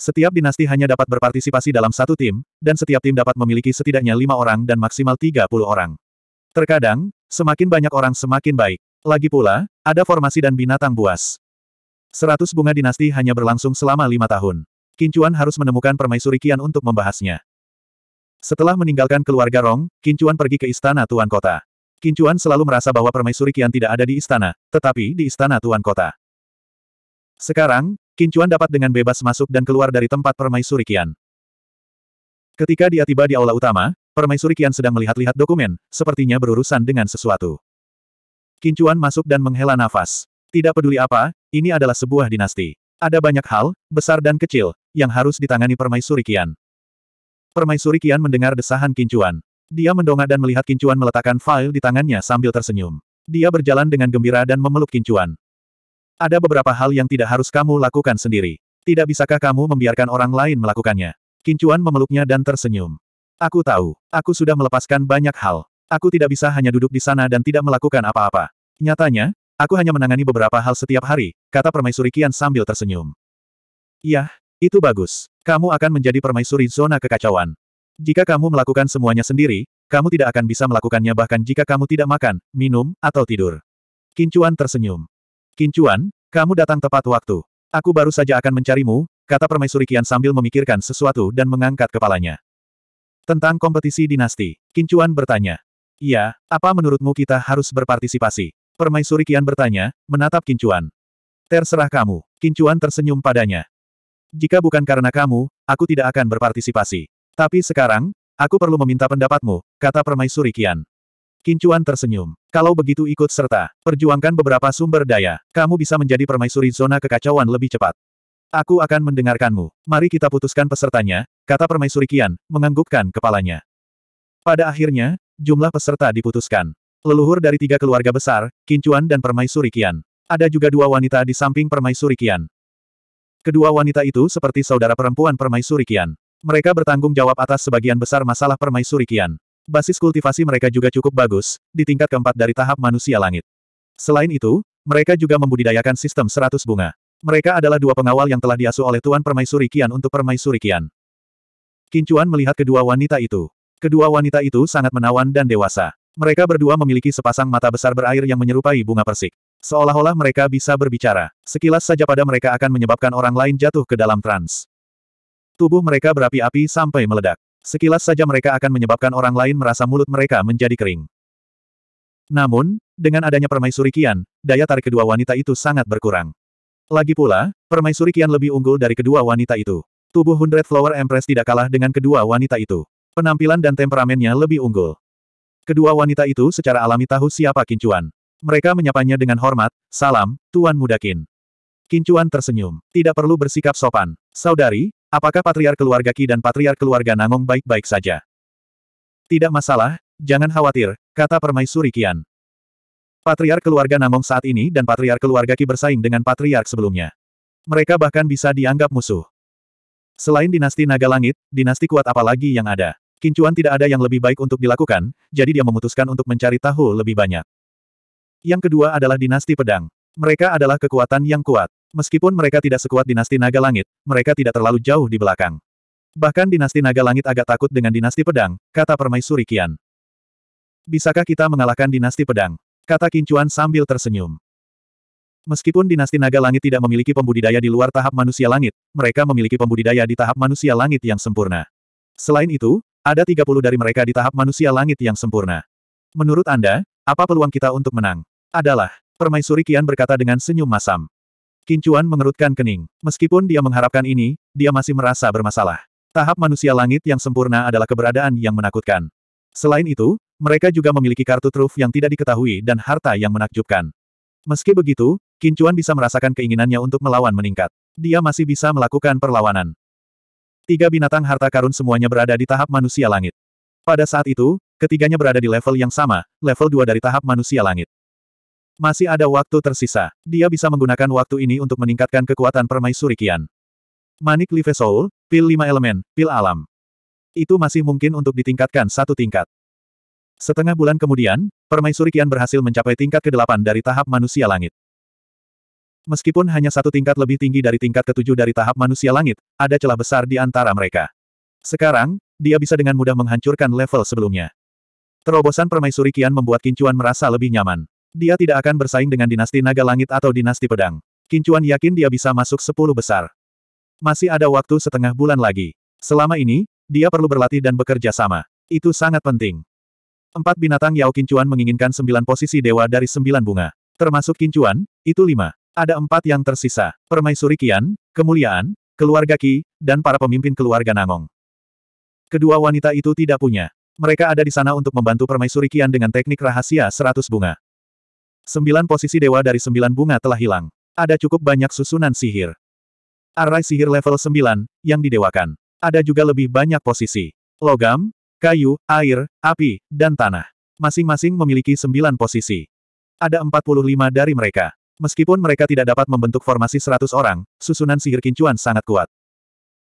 Setiap dinasti hanya dapat berpartisipasi dalam satu tim, dan setiap tim dapat memiliki setidaknya lima orang dan maksimal 30 orang. Terkadang, semakin banyak orang semakin baik. Lagi pula, ada formasi dan binatang buas. Seratus bunga dinasti hanya berlangsung selama lima tahun. Kincuan harus menemukan permaisuri Kian untuk membahasnya. Setelah meninggalkan keluarga Rong, Kincuan pergi ke istana Tuan Kota. Kincuan selalu merasa bahwa permaisuri Kian tidak ada di istana, tetapi di istana Tuan Kota. Sekarang, Kincuan dapat dengan bebas masuk dan keluar dari tempat permaisuri Kian. Ketika dia tiba di aula utama, Permaisuri Qian sedang melihat-lihat dokumen, sepertinya berurusan dengan sesuatu. Kincuan masuk dan menghela nafas. Tidak peduli apa, ini adalah sebuah dinasti. Ada banyak hal, besar dan kecil, yang harus ditangani Permaisuri Qian. Permaisuri Qian mendengar desahan Kincuan. Dia mendongak dan melihat Kincuan meletakkan file di tangannya sambil tersenyum. Dia berjalan dengan gembira dan memeluk Kincuan. Ada beberapa hal yang tidak harus kamu lakukan sendiri. Tidak bisakah kamu membiarkan orang lain melakukannya? Kincuan memeluknya dan tersenyum. Aku tahu. Aku sudah melepaskan banyak hal. Aku tidak bisa hanya duduk di sana dan tidak melakukan apa-apa. Nyatanya, aku hanya menangani beberapa hal setiap hari, kata Permaisuri Kian sambil tersenyum. Yah, itu bagus. Kamu akan menjadi permaisuri zona kekacauan. Jika kamu melakukan semuanya sendiri, kamu tidak akan bisa melakukannya bahkan jika kamu tidak makan, minum, atau tidur. Kincuan tersenyum. Kincuan, kamu datang tepat waktu. Aku baru saja akan mencarimu, kata Permaisuri Kian sambil memikirkan sesuatu dan mengangkat kepalanya. Tentang kompetisi dinasti, Kincuan bertanya. Iya, apa menurutmu kita harus berpartisipasi? Permaisuri Kian bertanya, menatap Kincuan. Terserah kamu, Kincuan tersenyum padanya. Jika bukan karena kamu, aku tidak akan berpartisipasi. Tapi sekarang, aku perlu meminta pendapatmu, kata Permaisuri Kian. Kincuan tersenyum. Kalau begitu ikut serta, perjuangkan beberapa sumber daya, kamu bisa menjadi permaisuri zona kekacauan lebih cepat. Aku akan mendengarkanmu. Mari kita putuskan pesertanya, kata Permaisuri Kian, menganggukkan kepalanya. Pada akhirnya, jumlah peserta diputuskan. Leluhur dari tiga keluarga besar, Kincuan dan Permaisuri Kian. Ada juga dua wanita di samping Permaisuri Kian. Kedua wanita itu seperti saudara perempuan Permaisuri Kian. Mereka bertanggung jawab atas sebagian besar masalah Permaisuri Kian. Basis kultivasi mereka juga cukup bagus, di tingkat keempat dari tahap manusia langit. Selain itu, mereka juga membudidayakan sistem seratus bunga. Mereka adalah dua pengawal yang telah diasuh oleh Tuan Permaisuri Kian untuk Permaisuri Kian. Kincuan melihat kedua wanita itu. Kedua wanita itu sangat menawan dan dewasa. Mereka berdua memiliki sepasang mata besar berair yang menyerupai bunga persik. Seolah-olah mereka bisa berbicara. Sekilas saja pada mereka akan menyebabkan orang lain jatuh ke dalam trans. Tubuh mereka berapi-api sampai meledak. Sekilas saja mereka akan menyebabkan orang lain merasa mulut mereka menjadi kering. Namun, dengan adanya permaisuri kian, daya tarik kedua wanita itu sangat berkurang. Lagi pula, permaisuri kian lebih unggul dari kedua wanita itu. Tubuh Hundred Flower Empress tidak kalah dengan kedua wanita itu. Penampilan dan temperamennya lebih unggul. Kedua wanita itu secara alami tahu siapa Kincuan. Mereka menyapanya dengan hormat, salam, Tuan Muda Kin. Kincuan tersenyum. Tidak perlu bersikap sopan. Saudari, apakah Patriar keluarga Ki dan Patriar keluarga Nangong baik-baik saja? Tidak masalah, jangan khawatir, kata permaisuri Kian. Patriark keluarga Namong saat ini dan patriark keluarga Ki bersaing dengan patriark sebelumnya. Mereka bahkan bisa dianggap musuh. Selain dinasti naga langit, dinasti kuat apalagi yang ada. Kincuan tidak ada yang lebih baik untuk dilakukan, jadi dia memutuskan untuk mencari tahu lebih banyak. Yang kedua adalah dinasti pedang. Mereka adalah kekuatan yang kuat. Meskipun mereka tidak sekuat dinasti naga langit, mereka tidak terlalu jauh di belakang. Bahkan dinasti naga langit agak takut dengan dinasti pedang, kata permaisuri Kian. Bisakah kita mengalahkan dinasti pedang? Kata Kincuan sambil tersenyum. Meskipun dinasti naga langit tidak memiliki pembudidaya di luar tahap manusia langit, mereka memiliki pembudidaya di tahap manusia langit yang sempurna. Selain itu, ada 30 dari mereka di tahap manusia langit yang sempurna. Menurut Anda, apa peluang kita untuk menang? Adalah, permaisuri Kian berkata dengan senyum masam. Kincuan mengerutkan kening. Meskipun dia mengharapkan ini, dia masih merasa bermasalah. Tahap manusia langit yang sempurna adalah keberadaan yang menakutkan. Selain itu, mereka juga memiliki kartu truf yang tidak diketahui dan harta yang menakjubkan. Meski begitu, Kincuan bisa merasakan keinginannya untuk melawan meningkat. Dia masih bisa melakukan perlawanan. Tiga binatang harta karun semuanya berada di tahap manusia langit. Pada saat itu, ketiganya berada di level yang sama, level 2 dari tahap manusia langit. Masih ada waktu tersisa. Dia bisa menggunakan waktu ini untuk meningkatkan kekuatan permaisuri Kian. Manik Livesoul, pil lima elemen, pil alam. Itu masih mungkin untuk ditingkatkan satu tingkat. Setengah bulan kemudian, permaisuri Kian berhasil mencapai tingkat ke-8 dari tahap manusia langit. Meskipun hanya satu tingkat lebih tinggi dari tingkat ketujuh dari tahap manusia langit, ada celah besar di antara mereka. Sekarang, dia bisa dengan mudah menghancurkan level sebelumnya. Terobosan permaisuri Kian membuat Kincuan merasa lebih nyaman. Dia tidak akan bersaing dengan dinasti naga langit atau dinasti pedang. Kincuan yakin dia bisa masuk sepuluh besar. Masih ada waktu setengah bulan lagi. Selama ini, dia perlu berlatih dan bekerja sama. Itu sangat penting. Empat binatang Yao Kincuan menginginkan sembilan posisi dewa dari sembilan bunga. Termasuk Kincuan, itu lima. Ada empat yang tersisa. Permaisuri Kian, kemuliaan, keluarga Ki, dan para pemimpin keluarga Nangong. Kedua wanita itu tidak punya. Mereka ada di sana untuk membantu permaisuri Kian dengan teknik rahasia seratus bunga. Sembilan posisi dewa dari sembilan bunga telah hilang. Ada cukup banyak susunan sihir. Arai sihir level sembilan yang didewakan. Ada juga lebih banyak posisi. Logam, kayu, air, api, dan tanah. Masing-masing memiliki sembilan posisi. Ada 45 dari mereka. Meskipun mereka tidak dapat membentuk formasi 100 orang, susunan sihir kincuan sangat kuat.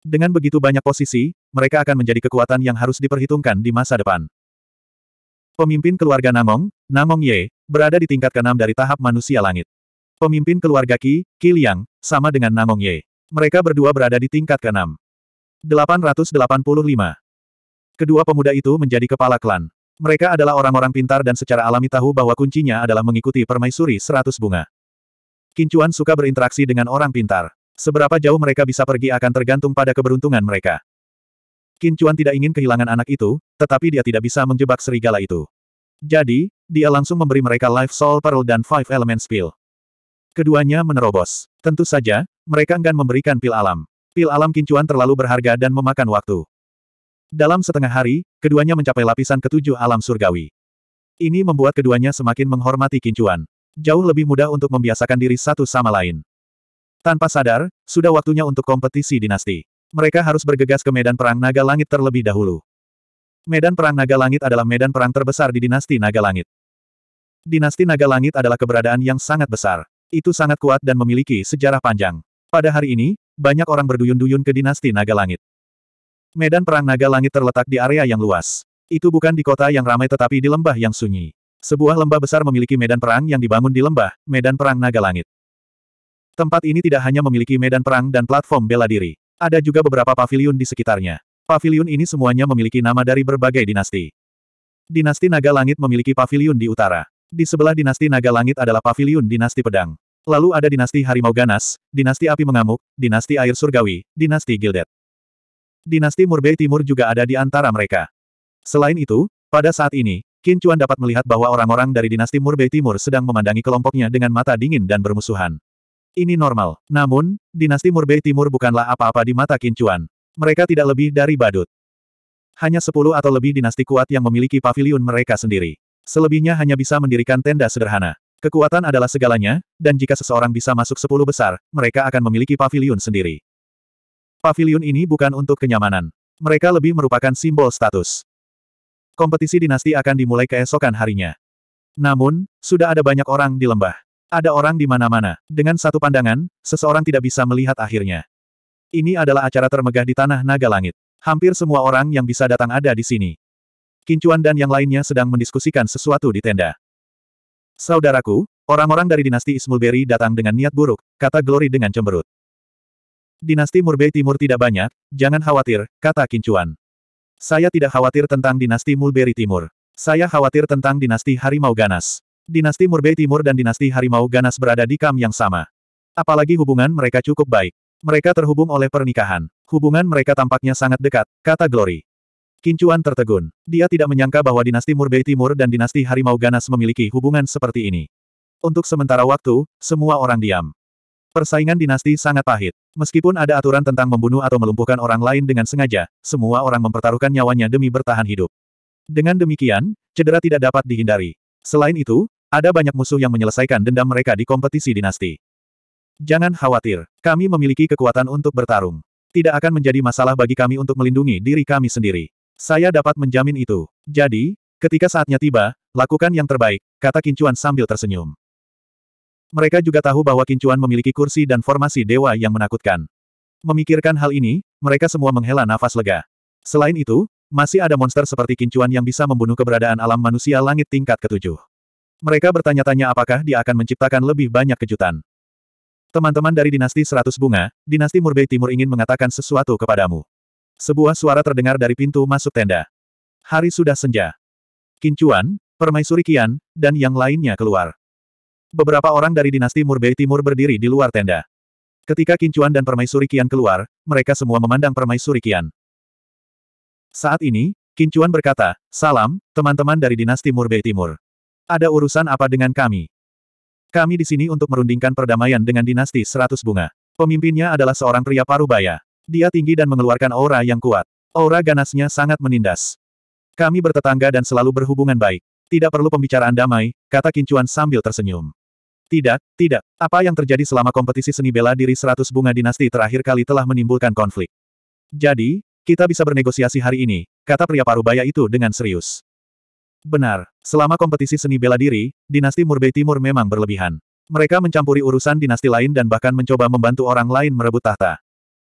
Dengan begitu banyak posisi, mereka akan menjadi kekuatan yang harus diperhitungkan di masa depan. Pemimpin keluarga Namong, Namong Ye, berada di tingkat keenam dari tahap manusia langit. Pemimpin keluarga Ki, Ki Liang, sama dengan Namong Ye. Mereka berdua berada di tingkat keenam. 885. Kedua pemuda itu menjadi kepala klan. Mereka adalah orang-orang pintar dan secara alami tahu bahwa kuncinya adalah mengikuti permaisuri seratus bunga. Kincuan suka berinteraksi dengan orang pintar. Seberapa jauh mereka bisa pergi akan tergantung pada keberuntungan mereka. Kincuan tidak ingin kehilangan anak itu, tetapi dia tidak bisa menjebak serigala itu. Jadi, dia langsung memberi mereka Life Soul Pearl dan Five Element Pill. Keduanya menerobos. Tentu saja, mereka enggan memberikan pil alam. Pil alam kincuan terlalu berharga dan memakan waktu. Dalam setengah hari, keduanya mencapai lapisan ketujuh alam surgawi. Ini membuat keduanya semakin menghormati kincuan. Jauh lebih mudah untuk membiasakan diri satu sama lain. Tanpa sadar, sudah waktunya untuk kompetisi dinasti. Mereka harus bergegas ke medan perang naga langit terlebih dahulu. Medan perang naga langit adalah medan perang terbesar di dinasti naga langit. Dinasti naga langit adalah keberadaan yang sangat besar. Itu sangat kuat dan memiliki sejarah panjang. Pada hari ini, banyak orang berduyun-duyun ke dinasti naga langit. Medan perang naga langit terletak di area yang luas. Itu bukan di kota yang ramai tetapi di lembah yang sunyi. Sebuah lembah besar memiliki medan perang yang dibangun di lembah, medan perang naga langit. Tempat ini tidak hanya memiliki medan perang dan platform bela diri. Ada juga beberapa pavilion di sekitarnya. Pavilion ini semuanya memiliki nama dari berbagai dinasti. Dinasti Naga Langit memiliki pavilion di utara. Di sebelah dinasti Naga Langit adalah pavilion dinasti pedang. Lalu ada dinasti Harimau Ganas, dinasti Api Mengamuk, dinasti Air Surgawi, dinasti Gildet. Dinasti Murbei Timur juga ada di antara mereka. Selain itu, pada saat ini, Qin Chuan dapat melihat bahwa orang-orang dari dinasti Murbei Timur sedang memandangi kelompoknya dengan mata dingin dan bermusuhan. Ini normal. Namun, dinasti Murbei Timur bukanlah apa-apa di mata Qin Chuan. Mereka tidak lebih dari badut. Hanya sepuluh atau lebih dinasti kuat yang memiliki paviliun mereka sendiri. Selebihnya hanya bisa mendirikan tenda sederhana. Kekuatan adalah segalanya, dan jika seseorang bisa masuk sepuluh besar, mereka akan memiliki paviliun sendiri. Pavilion ini bukan untuk kenyamanan. Mereka lebih merupakan simbol status. Kompetisi dinasti akan dimulai keesokan harinya. Namun, sudah ada banyak orang di lembah. Ada orang di mana-mana. Dengan satu pandangan, seseorang tidak bisa melihat akhirnya. Ini adalah acara termegah di tanah naga langit. Hampir semua orang yang bisa datang ada di sini. Kincuan dan yang lainnya sedang mendiskusikan sesuatu di tenda. Saudaraku, orang-orang dari dinasti Ismulberry datang dengan niat buruk, kata Glory dengan cemberut. Dinasti Murbei Timur tidak banyak, jangan khawatir, kata Kincuan. Saya tidak khawatir tentang dinasti Mulberry Timur. Saya khawatir tentang dinasti Harimau Ganas. Dinasti Murbei Timur dan dinasti Harimau Ganas berada di kam yang sama. Apalagi hubungan mereka cukup baik. Mereka terhubung oleh pernikahan. Hubungan mereka tampaknya sangat dekat, kata Glory. Kincuan tertegun. Dia tidak menyangka bahwa dinasti Murbei Timur dan dinasti Harimau Ganas memiliki hubungan seperti ini. Untuk sementara waktu, semua orang diam. Persaingan dinasti sangat pahit. Meskipun ada aturan tentang membunuh atau melumpuhkan orang lain dengan sengaja, semua orang mempertaruhkan nyawanya demi bertahan hidup. Dengan demikian, cedera tidak dapat dihindari. Selain itu, ada banyak musuh yang menyelesaikan dendam mereka di kompetisi dinasti. Jangan khawatir, kami memiliki kekuatan untuk bertarung. Tidak akan menjadi masalah bagi kami untuk melindungi diri kami sendiri. Saya dapat menjamin itu. Jadi, ketika saatnya tiba, lakukan yang terbaik, kata Kincuan sambil tersenyum. Mereka juga tahu bahwa Kincuan memiliki kursi dan formasi dewa yang menakutkan. Memikirkan hal ini, mereka semua menghela nafas lega. Selain itu, masih ada monster seperti Kincuan yang bisa membunuh keberadaan alam manusia langit tingkat ketujuh. Mereka bertanya-tanya apakah dia akan menciptakan lebih banyak kejutan. Teman-teman dari Dinasti Seratus Bunga, Dinasti Murbei Timur ingin mengatakan sesuatu kepadamu. Sebuah suara terdengar dari pintu masuk tenda. Hari sudah senja. Kincuan, Permaisuri Kian, dan yang lainnya keluar. Beberapa orang dari dinasti Murbei Timur berdiri di luar tenda. Ketika Kincuan dan Permaisuri Kian keluar, mereka semua memandang Permaisuri Kian. Saat ini, Kincuan berkata, Salam, teman-teman dari dinasti Murbei Timur. Ada urusan apa dengan kami? Kami di sini untuk merundingkan perdamaian dengan dinasti Seratus Bunga. Pemimpinnya adalah seorang pria parubaya. Dia tinggi dan mengeluarkan aura yang kuat. Aura ganasnya sangat menindas. Kami bertetangga dan selalu berhubungan baik. Tidak perlu pembicaraan damai, kata Kincuan sambil tersenyum. Tidak, tidak. Apa yang terjadi selama kompetisi seni bela diri seratus bunga dinasti terakhir kali telah menimbulkan konflik. Jadi, kita bisa bernegosiasi hari ini, kata pria parubaya itu dengan serius. Benar, selama kompetisi seni bela diri, dinasti Murbei Timur memang berlebihan. Mereka mencampuri urusan dinasti lain dan bahkan mencoba membantu orang lain merebut tahta.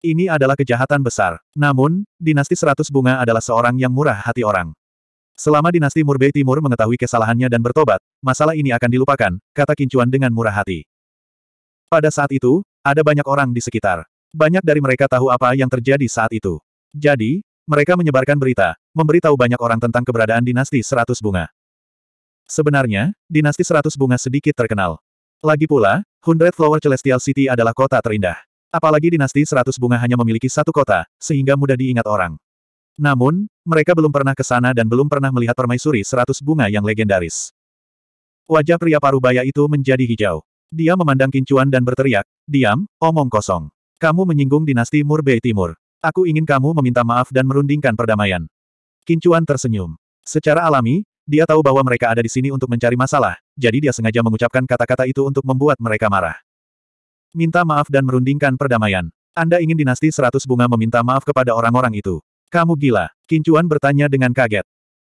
Ini adalah kejahatan besar. Namun, dinasti seratus bunga adalah seorang yang murah hati orang. Selama dinasti Murbei Timur mengetahui kesalahannya dan bertobat, masalah ini akan dilupakan, kata Kincuan dengan murah hati. Pada saat itu, ada banyak orang di sekitar. Banyak dari mereka tahu apa yang terjadi saat itu. Jadi, mereka menyebarkan berita, memberitahu banyak orang tentang keberadaan dinasti Seratus Bunga. Sebenarnya, dinasti Seratus Bunga sedikit terkenal. Lagi pula, Hundred Flower Celestial City adalah kota terindah. Apalagi dinasti Seratus Bunga hanya memiliki satu kota, sehingga mudah diingat orang. Namun, mereka belum pernah ke sana dan belum pernah melihat permaisuri seratus bunga yang legendaris. Wajah pria parubaya itu menjadi hijau. Dia memandang kincuan dan berteriak, Diam, omong kosong. Kamu menyinggung dinasti Murbei Timur. Aku ingin kamu meminta maaf dan merundingkan perdamaian. Kincuan tersenyum. Secara alami, dia tahu bahwa mereka ada di sini untuk mencari masalah, jadi dia sengaja mengucapkan kata-kata itu untuk membuat mereka marah. Minta maaf dan merundingkan perdamaian. Anda ingin dinasti seratus bunga meminta maaf kepada orang-orang itu. Kamu gila, Kincuan bertanya dengan kaget.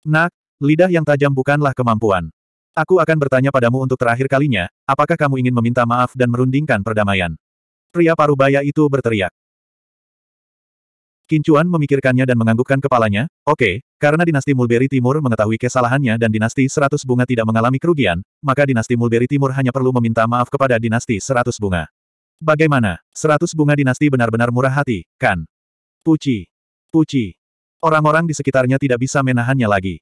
Nak, lidah yang tajam bukanlah kemampuan. Aku akan bertanya padamu untuk terakhir kalinya, apakah kamu ingin meminta maaf dan merundingkan perdamaian? Pria parubaya itu berteriak. Kincuan memikirkannya dan menganggukkan kepalanya, oke, okay, karena dinasti Mulberry Timur mengetahui kesalahannya dan dinasti Seratus bunga tidak mengalami kerugian, maka dinasti Mulberry Timur hanya perlu meminta maaf kepada dinasti Seratus bunga. Bagaimana, Seratus bunga dinasti benar-benar murah hati, kan? Puci, Puji. Orang-orang di sekitarnya tidak bisa menahannya lagi.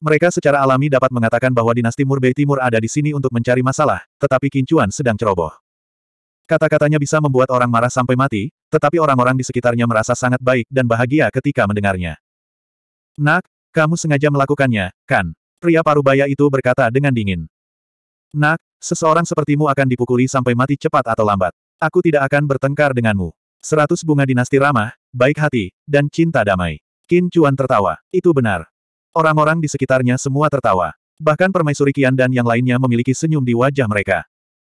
Mereka secara alami dapat mengatakan bahwa dinasti Murbei Timur ada di sini untuk mencari masalah, tetapi Kincuan sedang ceroboh. Kata-katanya bisa membuat orang marah sampai mati, tetapi orang-orang di sekitarnya merasa sangat baik dan bahagia ketika mendengarnya. Nak, kamu sengaja melakukannya, kan? Pria parubaya itu berkata dengan dingin. Nak, seseorang sepertimu akan dipukuli sampai mati cepat atau lambat. Aku tidak akan bertengkar denganmu. Seratus bunga dinasti ramah, baik hati, dan cinta damai. Qin Chuan tertawa. Itu benar. Orang-orang di sekitarnya semua tertawa. Bahkan permaisuri Qian dan yang lainnya memiliki senyum di wajah mereka.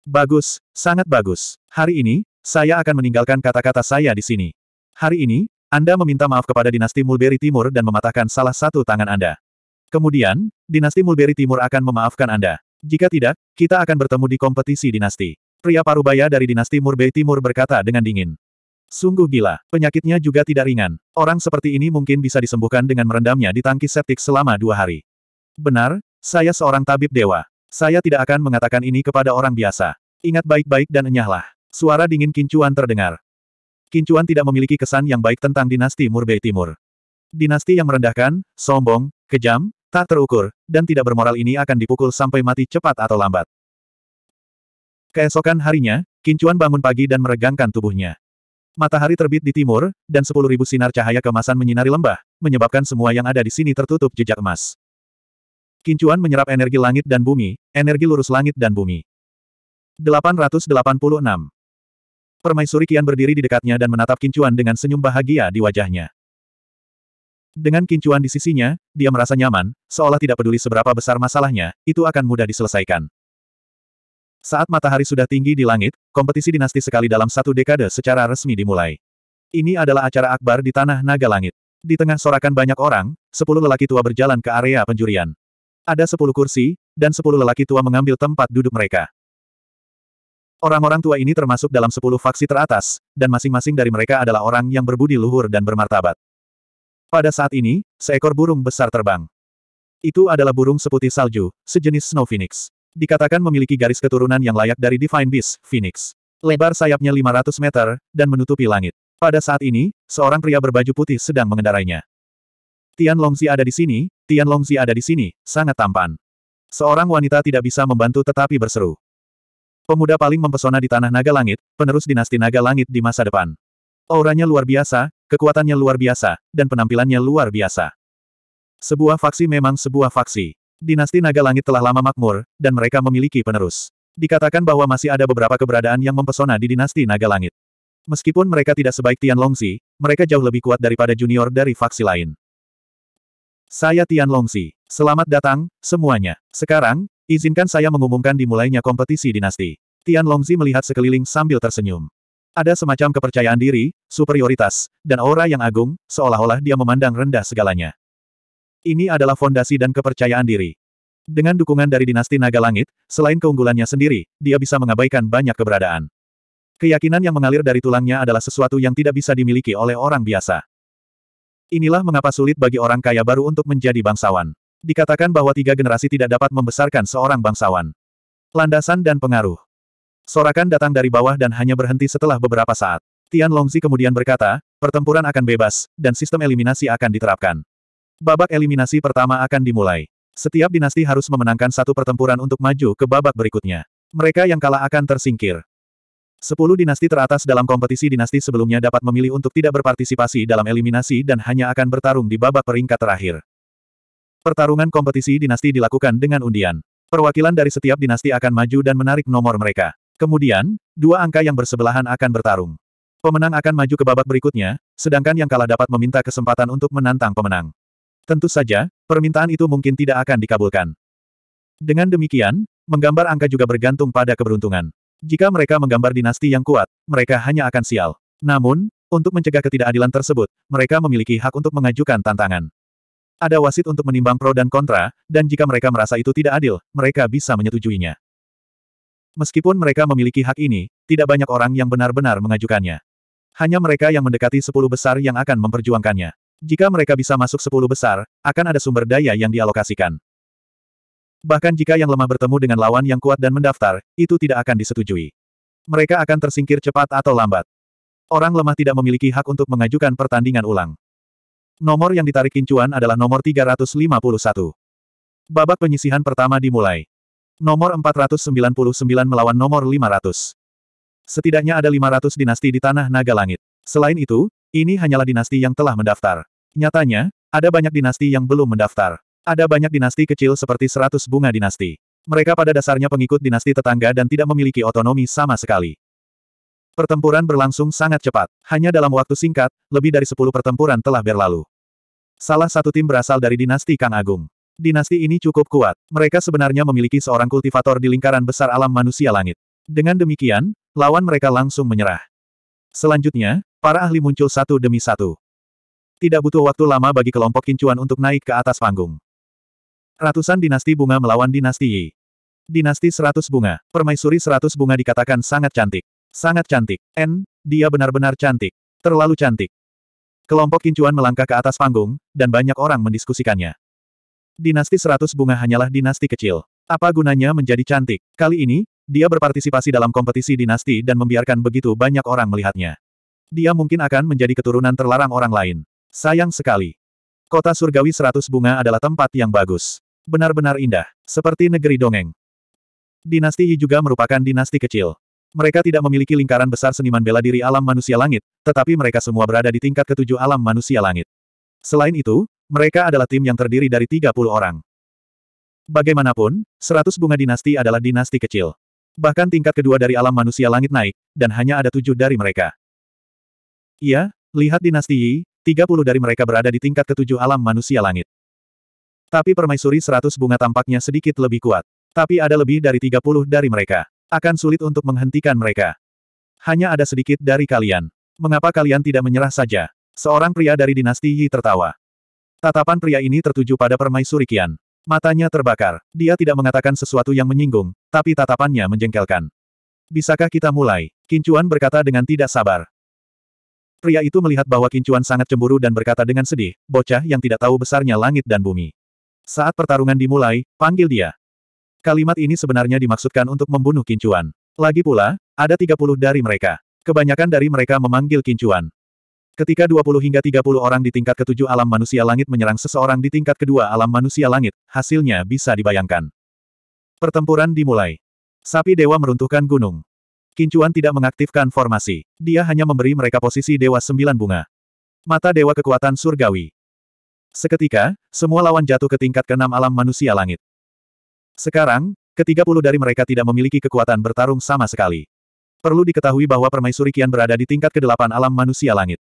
Bagus, sangat bagus. Hari ini, saya akan meninggalkan kata-kata saya di sini. Hari ini, Anda meminta maaf kepada dinasti Mulberry Timur dan mematahkan salah satu tangan Anda. Kemudian, dinasti Mulberry Timur akan memaafkan Anda. Jika tidak, kita akan bertemu di kompetisi dinasti. Pria parubaya dari dinasti Mulberry Timur berkata dengan dingin. Sungguh gila, penyakitnya juga tidak ringan. Orang seperti ini mungkin bisa disembuhkan dengan merendamnya di tangki septik selama dua hari. Benar, saya seorang tabib dewa. Saya tidak akan mengatakan ini kepada orang biasa. Ingat baik-baik dan enyahlah. Suara dingin Kincuan terdengar. Kincuan tidak memiliki kesan yang baik tentang dinasti Murbei Timur. Dinasti yang merendahkan, sombong, kejam, tak terukur, dan tidak bermoral ini akan dipukul sampai mati cepat atau lambat. Keesokan harinya, Kincuan bangun pagi dan meregangkan tubuhnya. Matahari terbit di timur, dan sepuluh ribu sinar cahaya kemasan menyinari lembah, menyebabkan semua yang ada di sini tertutup jejak emas. Kincuan menyerap energi langit dan bumi, energi lurus langit dan bumi. 886. Permaisuri Kian berdiri di dekatnya dan menatap Kincuan dengan senyum bahagia di wajahnya. Dengan Kincuan di sisinya, dia merasa nyaman, seolah tidak peduli seberapa besar masalahnya, itu akan mudah diselesaikan. Saat matahari sudah tinggi di langit, kompetisi dinasti sekali dalam satu dekade secara resmi dimulai. Ini adalah acara akbar di tanah naga langit. Di tengah sorakan banyak orang, sepuluh lelaki tua berjalan ke area penjurian. Ada sepuluh kursi, dan sepuluh lelaki tua mengambil tempat duduk mereka. Orang-orang tua ini termasuk dalam sepuluh faksi teratas, dan masing-masing dari mereka adalah orang yang berbudi luhur dan bermartabat. Pada saat ini, seekor burung besar terbang. Itu adalah burung seputih salju, sejenis Snow Phoenix dikatakan memiliki garis keturunan yang layak dari Divine Beast, Phoenix. Lebar sayapnya 500 meter, dan menutupi langit. Pada saat ini, seorang pria berbaju putih sedang mengendarainya. Tian Longzi ada di sini, Tian Longzi ada di sini, sangat tampan. Seorang wanita tidak bisa membantu tetapi berseru. Pemuda paling mempesona di Tanah Naga Langit, penerus dinasti Naga Langit di masa depan. Auranya luar biasa, kekuatannya luar biasa, dan penampilannya luar biasa. Sebuah faksi memang sebuah faksi. Dinasti Naga Langit telah lama makmur, dan mereka memiliki penerus. Dikatakan bahwa masih ada beberapa keberadaan yang mempesona di dinasti Naga Langit. Meskipun mereka tidak sebaik Tian Longzi, mereka jauh lebih kuat daripada junior dari faksi lain. Saya Tian Longzi. Selamat datang, semuanya. Sekarang, izinkan saya mengumumkan dimulainya kompetisi dinasti. Tian Longzi melihat sekeliling sambil tersenyum. Ada semacam kepercayaan diri, superioritas, dan aura yang agung, seolah-olah dia memandang rendah segalanya. Ini adalah fondasi dan kepercayaan diri. Dengan dukungan dari dinasti Naga Langit, selain keunggulannya sendiri, dia bisa mengabaikan banyak keberadaan. Keyakinan yang mengalir dari tulangnya adalah sesuatu yang tidak bisa dimiliki oleh orang biasa. Inilah mengapa sulit bagi orang kaya baru untuk menjadi bangsawan. Dikatakan bahwa tiga generasi tidak dapat membesarkan seorang bangsawan. Landasan dan pengaruh. Sorakan datang dari bawah dan hanya berhenti setelah beberapa saat. Tian Longzi kemudian berkata, pertempuran akan bebas, dan sistem eliminasi akan diterapkan. Babak eliminasi pertama akan dimulai. Setiap dinasti harus memenangkan satu pertempuran untuk maju ke babak berikutnya. Mereka yang kalah akan tersingkir. Sepuluh dinasti teratas dalam kompetisi dinasti sebelumnya dapat memilih untuk tidak berpartisipasi dalam eliminasi dan hanya akan bertarung di babak peringkat terakhir. Pertarungan kompetisi dinasti dilakukan dengan undian. Perwakilan dari setiap dinasti akan maju dan menarik nomor mereka. Kemudian, dua angka yang bersebelahan akan bertarung. Pemenang akan maju ke babak berikutnya, sedangkan yang kalah dapat meminta kesempatan untuk menantang pemenang. Tentu saja, permintaan itu mungkin tidak akan dikabulkan. Dengan demikian, menggambar angka juga bergantung pada keberuntungan. Jika mereka menggambar dinasti yang kuat, mereka hanya akan sial. Namun, untuk mencegah ketidakadilan tersebut, mereka memiliki hak untuk mengajukan tantangan. Ada wasit untuk menimbang pro dan kontra, dan jika mereka merasa itu tidak adil, mereka bisa menyetujuinya. Meskipun mereka memiliki hak ini, tidak banyak orang yang benar-benar mengajukannya. Hanya mereka yang mendekati sepuluh besar yang akan memperjuangkannya. Jika mereka bisa masuk sepuluh besar, akan ada sumber daya yang dialokasikan. Bahkan jika yang lemah bertemu dengan lawan yang kuat dan mendaftar, itu tidak akan disetujui. Mereka akan tersingkir cepat atau lambat. Orang lemah tidak memiliki hak untuk mengajukan pertandingan ulang. Nomor yang ditarik kincuan adalah nomor 351. Babak penyisihan pertama dimulai. Nomor 499 melawan nomor 500. Setidaknya ada 500 dinasti di tanah naga langit. Selain itu, ini hanyalah dinasti yang telah mendaftar. Nyatanya, ada banyak dinasti yang belum mendaftar. Ada banyak dinasti kecil seperti seratus bunga dinasti. Mereka pada dasarnya pengikut dinasti tetangga dan tidak memiliki otonomi sama sekali. Pertempuran berlangsung sangat cepat. Hanya dalam waktu singkat, lebih dari sepuluh pertempuran telah berlalu. Salah satu tim berasal dari dinasti Kang Agung. Dinasti ini cukup kuat. Mereka sebenarnya memiliki seorang kultivator di lingkaran besar alam manusia langit. Dengan demikian, lawan mereka langsung menyerah. Selanjutnya, para ahli muncul satu demi satu. Tidak butuh waktu lama bagi kelompok kincuan untuk naik ke atas panggung. Ratusan dinasti bunga melawan dinasti Yi. Dinasti seratus bunga. Permaisuri seratus bunga dikatakan sangat cantik. Sangat cantik. N, dia benar-benar cantik. Terlalu cantik. Kelompok kincuan melangkah ke atas panggung, dan banyak orang mendiskusikannya. Dinasti seratus bunga hanyalah dinasti kecil. Apa gunanya menjadi cantik? Kali ini, dia berpartisipasi dalam kompetisi dinasti dan membiarkan begitu banyak orang melihatnya. Dia mungkin akan menjadi keturunan terlarang orang lain. Sayang sekali. Kota surgawi seratus bunga adalah tempat yang bagus. Benar-benar indah. Seperti negeri dongeng. Dinasti Yi juga merupakan dinasti kecil. Mereka tidak memiliki lingkaran besar seniman bela diri alam manusia langit, tetapi mereka semua berada di tingkat ketujuh alam manusia langit. Selain itu, mereka adalah tim yang terdiri dari 30 orang. Bagaimanapun, Seratus bunga dinasti adalah dinasti kecil. Bahkan tingkat kedua dari alam manusia langit naik, dan hanya ada tujuh dari mereka. Iya, lihat dinasti Yi, tiga puluh dari mereka berada di tingkat ketujuh alam manusia langit. Tapi permaisuri seratus bunga tampaknya sedikit lebih kuat. Tapi ada lebih dari tiga puluh dari mereka. Akan sulit untuk menghentikan mereka. Hanya ada sedikit dari kalian. Mengapa kalian tidak menyerah saja? Seorang pria dari dinasti Yi tertawa. Tatapan pria ini tertuju pada permaisuri kian. Matanya terbakar. Dia tidak mengatakan sesuatu yang menyinggung, tapi tatapannya menjengkelkan. Bisakah kita mulai? Kincuan berkata dengan tidak sabar. Pria itu melihat bahwa Kincuan sangat cemburu dan berkata dengan sedih, bocah yang tidak tahu besarnya langit dan bumi. Saat pertarungan dimulai, panggil dia. Kalimat ini sebenarnya dimaksudkan untuk membunuh Kincuan. Lagi pula, ada 30 dari mereka. Kebanyakan dari mereka memanggil Kincuan. Ketika 20 hingga 30 orang di tingkat ketujuh alam manusia langit menyerang seseorang di tingkat kedua alam manusia langit, hasilnya bisa dibayangkan. Pertempuran dimulai. Sapi dewa meruntuhkan gunung. Kincuan tidak mengaktifkan formasi. Dia hanya memberi mereka posisi dewa sembilan bunga. Mata dewa kekuatan surgawi. Seketika, semua lawan jatuh ke tingkat keenam alam manusia langit. Sekarang, ketiga puluh dari mereka tidak memiliki kekuatan bertarung sama sekali. Perlu diketahui bahwa permaisuri Kian berada di tingkat kedelapan alam manusia langit.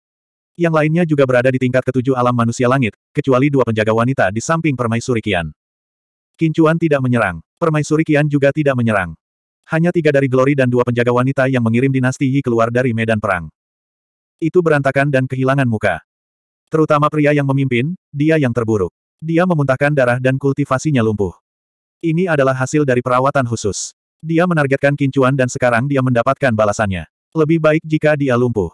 Yang lainnya juga berada di tingkat ketujuh alam manusia langit, kecuali dua penjaga wanita di samping Permaisuri Kian. Kincuan tidak menyerang. Permaisuri Kian juga tidak menyerang. Hanya tiga dari Glory dan dua penjaga wanita yang mengirim dinasti Yi keluar dari medan perang. Itu berantakan dan kehilangan muka. Terutama pria yang memimpin, dia yang terburuk. Dia memuntahkan darah dan kultivasinya lumpuh. Ini adalah hasil dari perawatan khusus. Dia menargetkan Kincuan dan sekarang dia mendapatkan balasannya. Lebih baik jika dia lumpuh.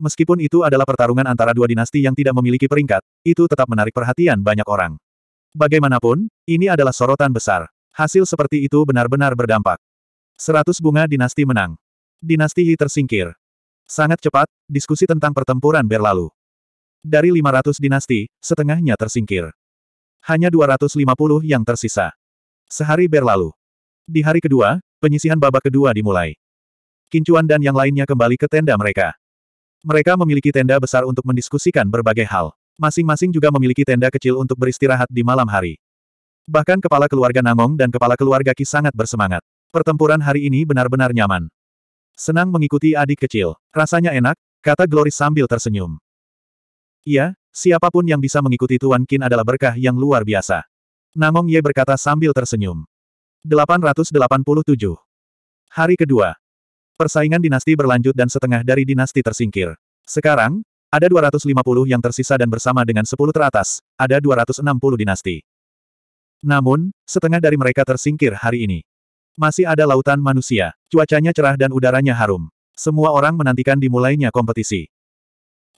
Meskipun itu adalah pertarungan antara dua dinasti yang tidak memiliki peringkat, itu tetap menarik perhatian banyak orang. Bagaimanapun, ini adalah sorotan besar. Hasil seperti itu benar-benar berdampak. Seratus bunga dinasti menang. Dinasti Yi tersingkir. Sangat cepat, diskusi tentang pertempuran berlalu. Dari 500 dinasti, setengahnya tersingkir. Hanya 250 yang tersisa. Sehari berlalu. Di hari kedua, penyisihan babak kedua dimulai. Kincuan dan yang lainnya kembali ke tenda mereka. Mereka memiliki tenda besar untuk mendiskusikan berbagai hal. Masing-masing juga memiliki tenda kecil untuk beristirahat di malam hari. Bahkan kepala keluarga Nangong dan kepala keluarga Ki sangat bersemangat. Pertempuran hari ini benar-benar nyaman. Senang mengikuti adik kecil. Rasanya enak, kata Glory sambil tersenyum. Iya, siapapun yang bisa mengikuti Tuan Kin adalah berkah yang luar biasa. Nangong Ye berkata sambil tersenyum. 887. Hari kedua, Persaingan dinasti berlanjut dan setengah dari dinasti tersingkir. Sekarang, ada 250 yang tersisa dan bersama dengan 10 teratas, ada 260 dinasti. Namun, setengah dari mereka tersingkir hari ini. Masih ada lautan manusia, cuacanya cerah dan udaranya harum. Semua orang menantikan dimulainya kompetisi.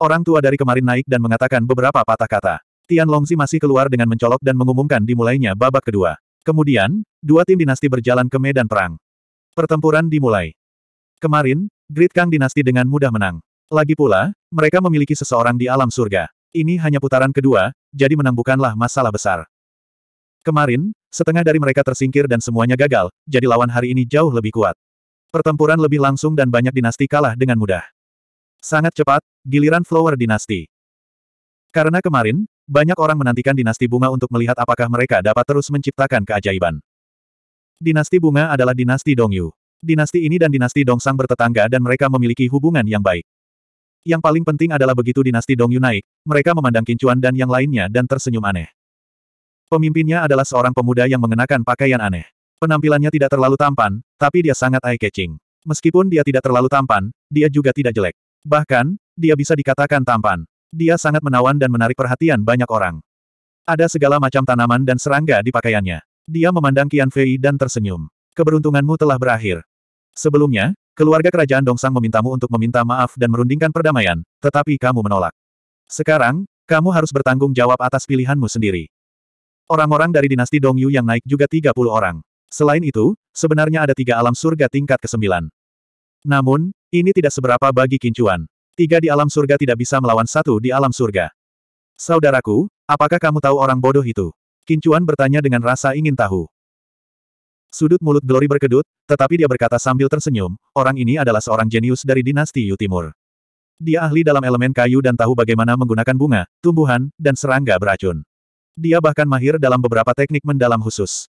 Orang tua dari kemarin naik dan mengatakan beberapa patah kata. Tian Longzi masih keluar dengan mencolok dan mengumumkan dimulainya babak kedua. Kemudian, dua tim dinasti berjalan ke medan perang. Pertempuran dimulai. Kemarin, Great Kang Dinasti dengan mudah menang. Lagi pula, mereka memiliki seseorang di alam surga. Ini hanya putaran kedua, jadi menang bukanlah masalah besar. Kemarin, setengah dari mereka tersingkir dan semuanya gagal, jadi lawan hari ini jauh lebih kuat. Pertempuran lebih langsung dan banyak dinasti kalah dengan mudah. Sangat cepat, giliran Flower Dinasti. Karena kemarin, banyak orang menantikan dinasti bunga untuk melihat apakah mereka dapat terus menciptakan keajaiban. Dinasti bunga adalah dinasti Dongyu. Dinasti ini dan dinasti Sang bertetangga dan mereka memiliki hubungan yang baik. Yang paling penting adalah begitu dinasti Dong Yunai, naik, mereka memandang Kincuan dan yang lainnya dan tersenyum aneh. Pemimpinnya adalah seorang pemuda yang mengenakan pakaian aneh. Penampilannya tidak terlalu tampan, tapi dia sangat eye-catching. Meskipun dia tidak terlalu tampan, dia juga tidak jelek. Bahkan, dia bisa dikatakan tampan. Dia sangat menawan dan menarik perhatian banyak orang. Ada segala macam tanaman dan serangga di pakaiannya. Dia memandang Qian Fei dan tersenyum. Keberuntunganmu telah berakhir. Sebelumnya, keluarga kerajaan Dongsang memintamu untuk meminta maaf dan merundingkan perdamaian, tetapi kamu menolak. Sekarang, kamu harus bertanggung jawab atas pilihanmu sendiri. Orang-orang dari dinasti Dongyu yang naik juga 30 orang. Selain itu, sebenarnya ada tiga alam surga tingkat ke-9. Namun, ini tidak seberapa bagi Kincuan. Tiga di alam surga tidak bisa melawan satu di alam surga. Saudaraku, apakah kamu tahu orang bodoh itu? Kincuan bertanya dengan rasa ingin tahu. Sudut mulut Glory berkedut, tetapi dia berkata sambil tersenyum, orang ini adalah seorang jenius dari dinasti Yu Timur. Dia ahli dalam elemen kayu dan tahu bagaimana menggunakan bunga, tumbuhan, dan serangga beracun. Dia bahkan mahir dalam beberapa teknik mendalam khusus.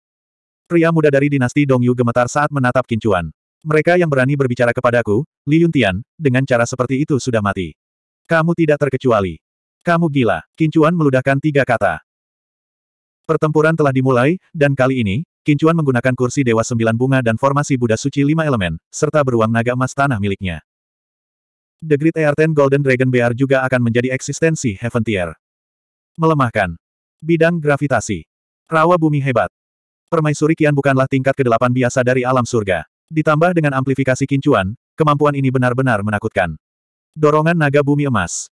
Pria muda dari dinasti Dongyu gemetar saat menatap kincuan. Mereka yang berani berbicara kepadaku, Li Yuntian, dengan cara seperti itu sudah mati. Kamu tidak terkecuali. Kamu gila. Kincuan meludahkan tiga kata. Pertempuran telah dimulai, dan kali ini, Kincuan menggunakan kursi Dewa Sembilan Bunga dan formasi Buddha Suci Lima Elemen, serta beruang naga emas tanah miliknya. The Great Earthen Golden Dragon Bear juga akan menjadi eksistensi Heaven Tier. Melemahkan. Bidang gravitasi. Rawa bumi hebat. Permaisuri Kian bukanlah tingkat ke-8 biasa dari alam surga. Ditambah dengan amplifikasi kincuan, kemampuan ini benar-benar menakutkan. Dorongan naga bumi emas.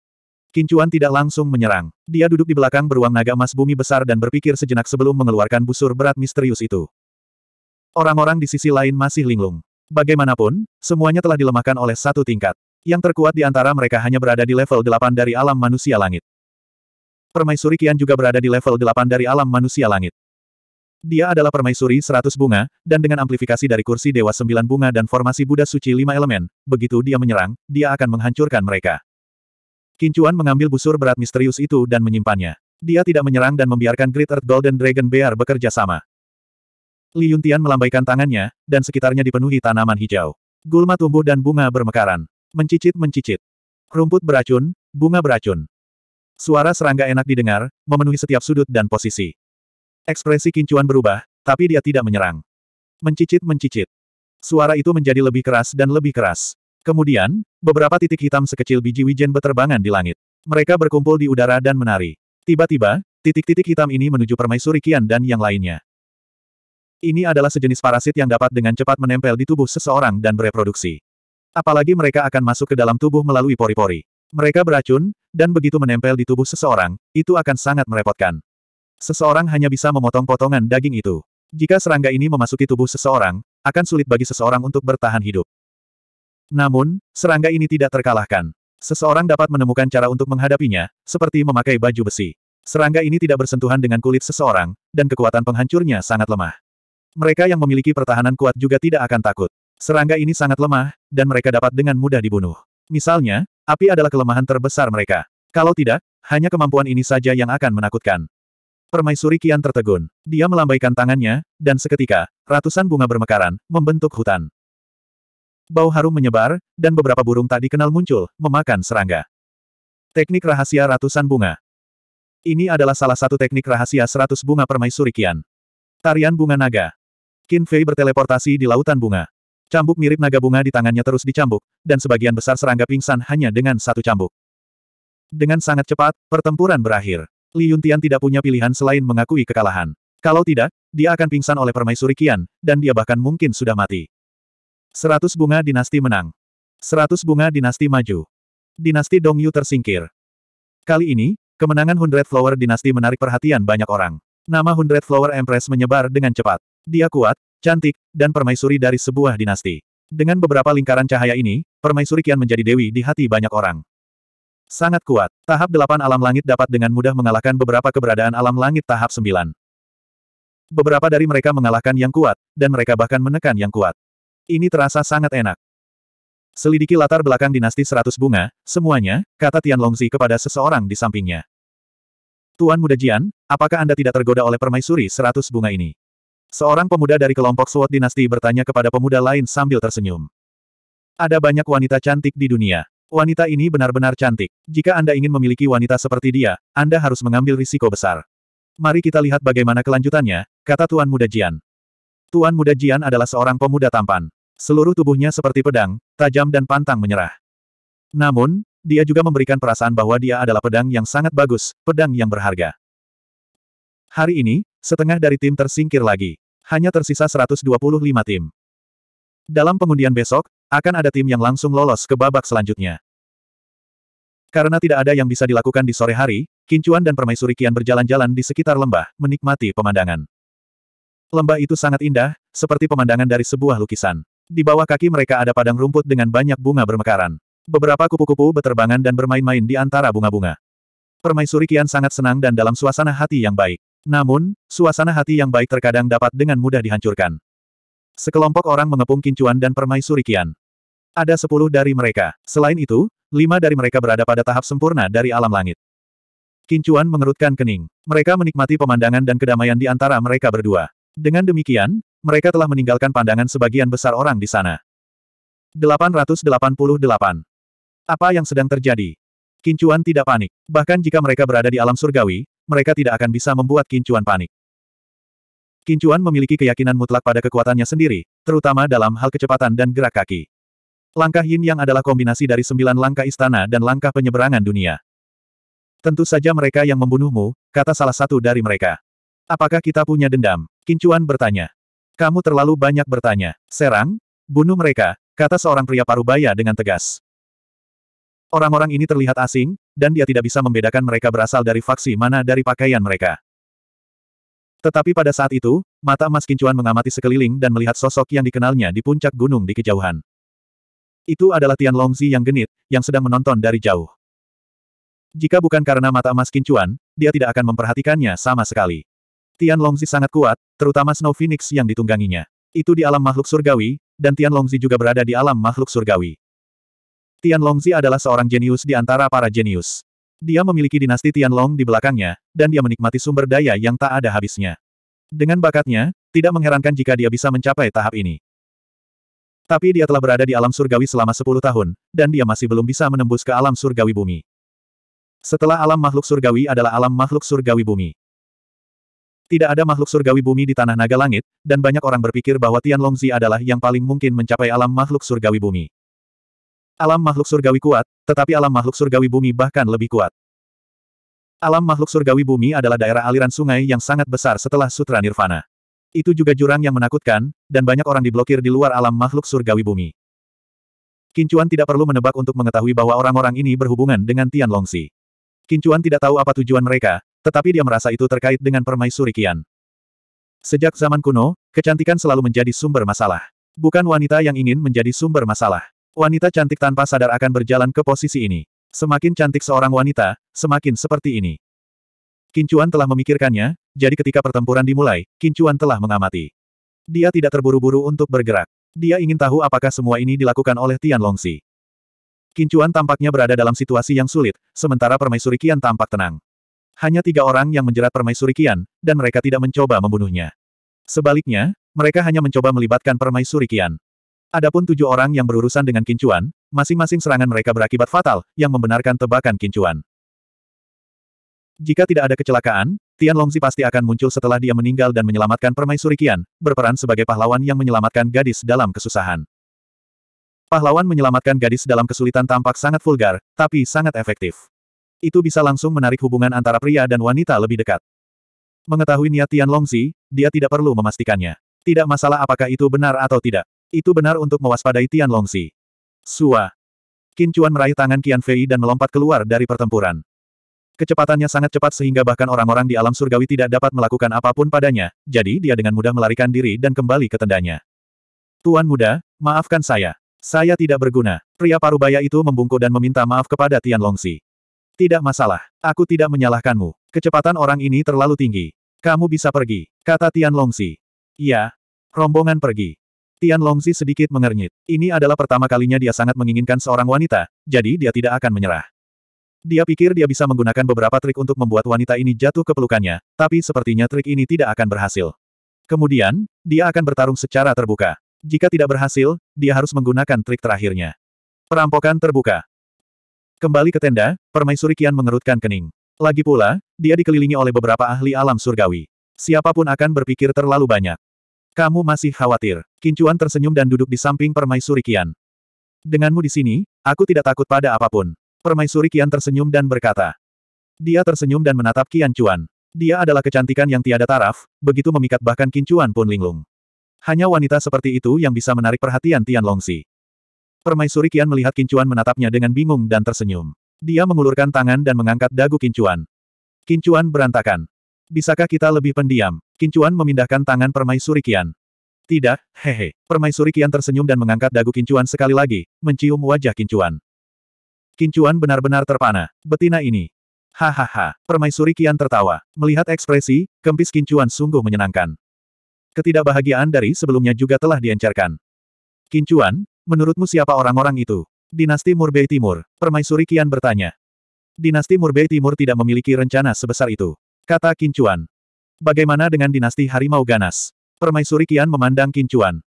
Kincuan tidak langsung menyerang. Dia duduk di belakang beruang naga emas bumi besar dan berpikir sejenak sebelum mengeluarkan busur berat misterius itu. Orang-orang di sisi lain masih linglung. Bagaimanapun, semuanya telah dilemahkan oleh satu tingkat. Yang terkuat di antara mereka hanya berada di level 8 dari alam manusia langit. Permaisuri Kian juga berada di level 8 dari alam manusia langit. Dia adalah permaisuri 100 bunga, dan dengan amplifikasi dari kursi Dewa 9 bunga dan formasi Buddha Suci 5 elemen, begitu dia menyerang, dia akan menghancurkan mereka. Kincuan mengambil busur berat misterius itu dan menyimpannya. Dia tidak menyerang dan membiarkan Great Earth Golden Dragon Bear bekerja sama. Li Yuntian melambaikan tangannya, dan sekitarnya dipenuhi tanaman hijau. Gulma tumbuh dan bunga bermekaran. Mencicit-mencicit. Rumput beracun, bunga beracun. Suara serangga enak didengar, memenuhi setiap sudut dan posisi. Ekspresi kincuan berubah, tapi dia tidak menyerang. Mencicit-mencicit. Suara itu menjadi lebih keras dan lebih keras. Kemudian, Beberapa titik hitam sekecil biji wijen beterbangan di langit. Mereka berkumpul di udara dan menari. Tiba-tiba, titik-titik hitam ini menuju permaisuri Kian dan yang lainnya. Ini adalah sejenis parasit yang dapat dengan cepat menempel di tubuh seseorang dan bereproduksi. Apalagi mereka akan masuk ke dalam tubuh melalui pori-pori. Mereka beracun, dan begitu menempel di tubuh seseorang, itu akan sangat merepotkan. Seseorang hanya bisa memotong potongan daging itu. Jika serangga ini memasuki tubuh seseorang, akan sulit bagi seseorang untuk bertahan hidup. Namun, serangga ini tidak terkalahkan. Seseorang dapat menemukan cara untuk menghadapinya, seperti memakai baju besi. Serangga ini tidak bersentuhan dengan kulit seseorang, dan kekuatan penghancurnya sangat lemah. Mereka yang memiliki pertahanan kuat juga tidak akan takut. Serangga ini sangat lemah, dan mereka dapat dengan mudah dibunuh. Misalnya, api adalah kelemahan terbesar mereka. Kalau tidak, hanya kemampuan ini saja yang akan menakutkan. Permaisuri Kian tertegun. Dia melambaikan tangannya, dan seketika, ratusan bunga bermekaran, membentuk hutan. Bau harum menyebar, dan beberapa burung tak dikenal muncul, memakan serangga. Teknik rahasia ratusan bunga. Ini adalah salah satu teknik rahasia seratus bunga permaisuri kian. Tarian bunga naga. Qin Fei berteleportasi di lautan bunga. Cambuk mirip naga bunga di tangannya terus dicambuk, dan sebagian besar serangga pingsan hanya dengan satu cambuk. Dengan sangat cepat, pertempuran berakhir. Li Yuntian tidak punya pilihan selain mengakui kekalahan. Kalau tidak, dia akan pingsan oleh permaisuri Kian, dan dia bahkan mungkin sudah mati. Seratus bunga dinasti menang. Seratus bunga dinasti maju. Dinasti Dongyu tersingkir. Kali ini, kemenangan Hundred Flower dinasti menarik perhatian banyak orang. Nama Hundred Flower Empress menyebar dengan cepat. Dia kuat, cantik, dan permaisuri dari sebuah dinasti. Dengan beberapa lingkaran cahaya ini, permaisuri kian menjadi dewi di hati banyak orang. Sangat kuat, tahap delapan alam langit dapat dengan mudah mengalahkan beberapa keberadaan alam langit tahap sembilan. Beberapa dari mereka mengalahkan yang kuat, dan mereka bahkan menekan yang kuat. Ini terasa sangat enak. Selidiki latar belakang dinasti seratus bunga, semuanya, kata Tian Longzi kepada seseorang di sampingnya. Tuan Muda Jian, apakah Anda tidak tergoda oleh permaisuri seratus bunga ini? Seorang pemuda dari kelompok Suot dinasti bertanya kepada pemuda lain sambil tersenyum. Ada banyak wanita cantik di dunia. Wanita ini benar-benar cantik. Jika Anda ingin memiliki wanita seperti dia, Anda harus mengambil risiko besar. Mari kita lihat bagaimana kelanjutannya, kata Tuan Muda Jian. Tuan muda Jian adalah seorang pemuda tampan. Seluruh tubuhnya seperti pedang, tajam dan pantang menyerah. Namun, dia juga memberikan perasaan bahwa dia adalah pedang yang sangat bagus, pedang yang berharga. Hari ini, setengah dari tim tersingkir lagi. Hanya tersisa 125 tim. Dalam pengundian besok, akan ada tim yang langsung lolos ke babak selanjutnya. Karena tidak ada yang bisa dilakukan di sore hari, Kincuan dan Permaisuri Kian berjalan-jalan di sekitar lembah, menikmati pemandangan. Lembah itu sangat indah, seperti pemandangan dari sebuah lukisan. Di bawah kaki mereka ada padang rumput dengan banyak bunga bermekaran. Beberapa kupu-kupu beterbangan dan bermain-main di antara bunga-bunga. Permaisuri Kian sangat senang dan dalam suasana hati yang baik. Namun, suasana hati yang baik terkadang dapat dengan mudah dihancurkan. Sekelompok orang mengepung kincuan dan permaisuri Kian. Ada sepuluh dari mereka. Selain itu, lima dari mereka berada pada tahap sempurna dari alam langit. Kincuan mengerutkan kening. Mereka menikmati pemandangan dan kedamaian di antara mereka berdua. Dengan demikian, mereka telah meninggalkan pandangan sebagian besar orang di sana. 888. Apa yang sedang terjadi? Kincuan tidak panik. Bahkan jika mereka berada di alam surgawi, mereka tidak akan bisa membuat Kincuan panik. Kincuan memiliki keyakinan mutlak pada kekuatannya sendiri, terutama dalam hal kecepatan dan gerak kaki. Langkah Yin Yang adalah kombinasi dari sembilan langkah istana dan langkah penyeberangan dunia. Tentu saja mereka yang membunuhmu, kata salah satu dari mereka. Apakah kita punya dendam? Kincuan bertanya. Kamu terlalu banyak bertanya. Serang? Bunuh mereka, kata seorang pria parubaya dengan tegas. Orang-orang ini terlihat asing, dan dia tidak bisa membedakan mereka berasal dari faksi mana dari pakaian mereka. Tetapi pada saat itu, mata emas Kincuan mengamati sekeliling dan melihat sosok yang dikenalnya di puncak gunung di kejauhan. Itu adalah Tian Longzi yang genit, yang sedang menonton dari jauh. Jika bukan karena mata emas Kincuan, dia tidak akan memperhatikannya sama sekali. Tian Longzi sangat kuat, terutama Snow Phoenix yang ditungganginya. Itu di alam makhluk surgawi, dan Tian Longzi juga berada di alam makhluk surgawi. Tian Longzi adalah seorang jenius di antara para jenius. Dia memiliki dinasti Tian Long di belakangnya, dan dia menikmati sumber daya yang tak ada habisnya. Dengan bakatnya, tidak mengherankan jika dia bisa mencapai tahap ini. Tapi dia telah berada di alam surgawi selama 10 tahun, dan dia masih belum bisa menembus ke alam surgawi bumi. Setelah alam makhluk surgawi adalah alam makhluk surgawi bumi. Tidak ada makhluk surgawi bumi di tanah naga langit, dan banyak orang berpikir bahwa Tian Longzi adalah yang paling mungkin mencapai alam makhluk surgawi bumi. Alam makhluk surgawi kuat, tetapi alam makhluk surgawi bumi bahkan lebih kuat. Alam makhluk surgawi bumi adalah daerah aliran sungai yang sangat besar setelah Sutra Nirvana. Itu juga jurang yang menakutkan, dan banyak orang diblokir di luar alam makhluk surgawi bumi. Kincuan tidak perlu menebak untuk mengetahui bahwa orang-orang ini berhubungan dengan Tian Longzi. Kincuan tidak tahu apa tujuan mereka, tetapi dia merasa itu terkait dengan permaisuri Kian. Sejak zaman kuno, kecantikan selalu menjadi sumber masalah. Bukan wanita yang ingin menjadi sumber masalah. Wanita cantik tanpa sadar akan berjalan ke posisi ini. Semakin cantik seorang wanita, semakin seperti ini. Kincuan telah memikirkannya, jadi ketika pertempuran dimulai, Kincuan telah mengamati. Dia tidak terburu-buru untuk bergerak. Dia ingin tahu apakah semua ini dilakukan oleh Tian Longsi. Kincuan tampaknya berada dalam situasi yang sulit, sementara permaisuri Kian tampak tenang. Hanya tiga orang yang menjerat permaisuri Kian, dan mereka tidak mencoba membunuhnya. Sebaliknya, mereka hanya mencoba melibatkan permaisuri Kian. Adapun tujuh orang yang berurusan dengan kincuan, masing-masing serangan mereka berakibat fatal, yang membenarkan tebakan kincuan. Jika tidak ada kecelakaan, Tian Longzi pasti akan muncul setelah dia meninggal dan menyelamatkan permaisuri Kian, berperan sebagai pahlawan yang menyelamatkan gadis dalam kesusahan. Pahlawan menyelamatkan gadis dalam kesulitan tampak sangat vulgar, tapi sangat efektif itu bisa langsung menarik hubungan antara pria dan wanita lebih dekat. Mengetahui niat Tian Longzi, dia tidak perlu memastikannya. Tidak masalah apakah itu benar atau tidak. Itu benar untuk mewaspadai Tian Longzi. Sua. Qin Chuan meraih tangan Qian Fei dan melompat keluar dari pertempuran. Kecepatannya sangat cepat sehingga bahkan orang-orang di alam surgawi tidak dapat melakukan apapun padanya, jadi dia dengan mudah melarikan diri dan kembali ke tendanya. Tuan muda, maafkan saya. Saya tidak berguna. Pria parubaya itu membungkuk dan meminta maaf kepada Tian Longsi. Tidak masalah. Aku tidak menyalahkanmu. Kecepatan orang ini terlalu tinggi. Kamu bisa pergi, kata Tian Longsi. Iya. Rombongan pergi. Tian Longsi sedikit mengernyit. Ini adalah pertama kalinya dia sangat menginginkan seorang wanita, jadi dia tidak akan menyerah. Dia pikir dia bisa menggunakan beberapa trik untuk membuat wanita ini jatuh ke pelukannya, tapi sepertinya trik ini tidak akan berhasil. Kemudian, dia akan bertarung secara terbuka. Jika tidak berhasil, dia harus menggunakan trik terakhirnya. Perampokan terbuka. Kembali ke tenda, Permaisuri Kian mengerutkan kening. Lagi pula, dia dikelilingi oleh beberapa ahli alam surgawi. Siapapun akan berpikir terlalu banyak. Kamu masih khawatir. Kincuan tersenyum dan duduk di samping Permaisuri Kian. Denganmu di sini, aku tidak takut pada apapun. Permaisuri Kian tersenyum dan berkata. Dia tersenyum dan menatap Kian Cuan. Dia adalah kecantikan yang tiada taraf, begitu memikat bahkan Kincuan pun linglung. Hanya wanita seperti itu yang bisa menarik perhatian Tian longsi. Permaisuri Kian melihat Kincuan menatapnya dengan bingung dan tersenyum. Dia mengulurkan tangan dan mengangkat dagu Kincuan. Kincuan berantakan. Bisakah kita lebih pendiam? Kincuan memindahkan tangan Permaisuri Kian. Tidak, hehe. Permaisuri Kian tersenyum dan mengangkat dagu Kincuan sekali lagi, mencium wajah Kincuan. Kincuan benar-benar terpana. Betina ini. Hahaha. Permaisuri Kian tertawa. Melihat ekspresi, kempis Kincuan sungguh menyenangkan. Ketidakbahagiaan dari sebelumnya juga telah diencerkan. Kincuan, Menurutmu siapa orang-orang itu? Dinasti Murbei Timur, Permaisuri Kian bertanya. Dinasti Murbei Timur tidak memiliki rencana sebesar itu. Kata Kincuan. Bagaimana dengan dinasti Harimau Ganas? Permaisuri Kian memandang Kincuan.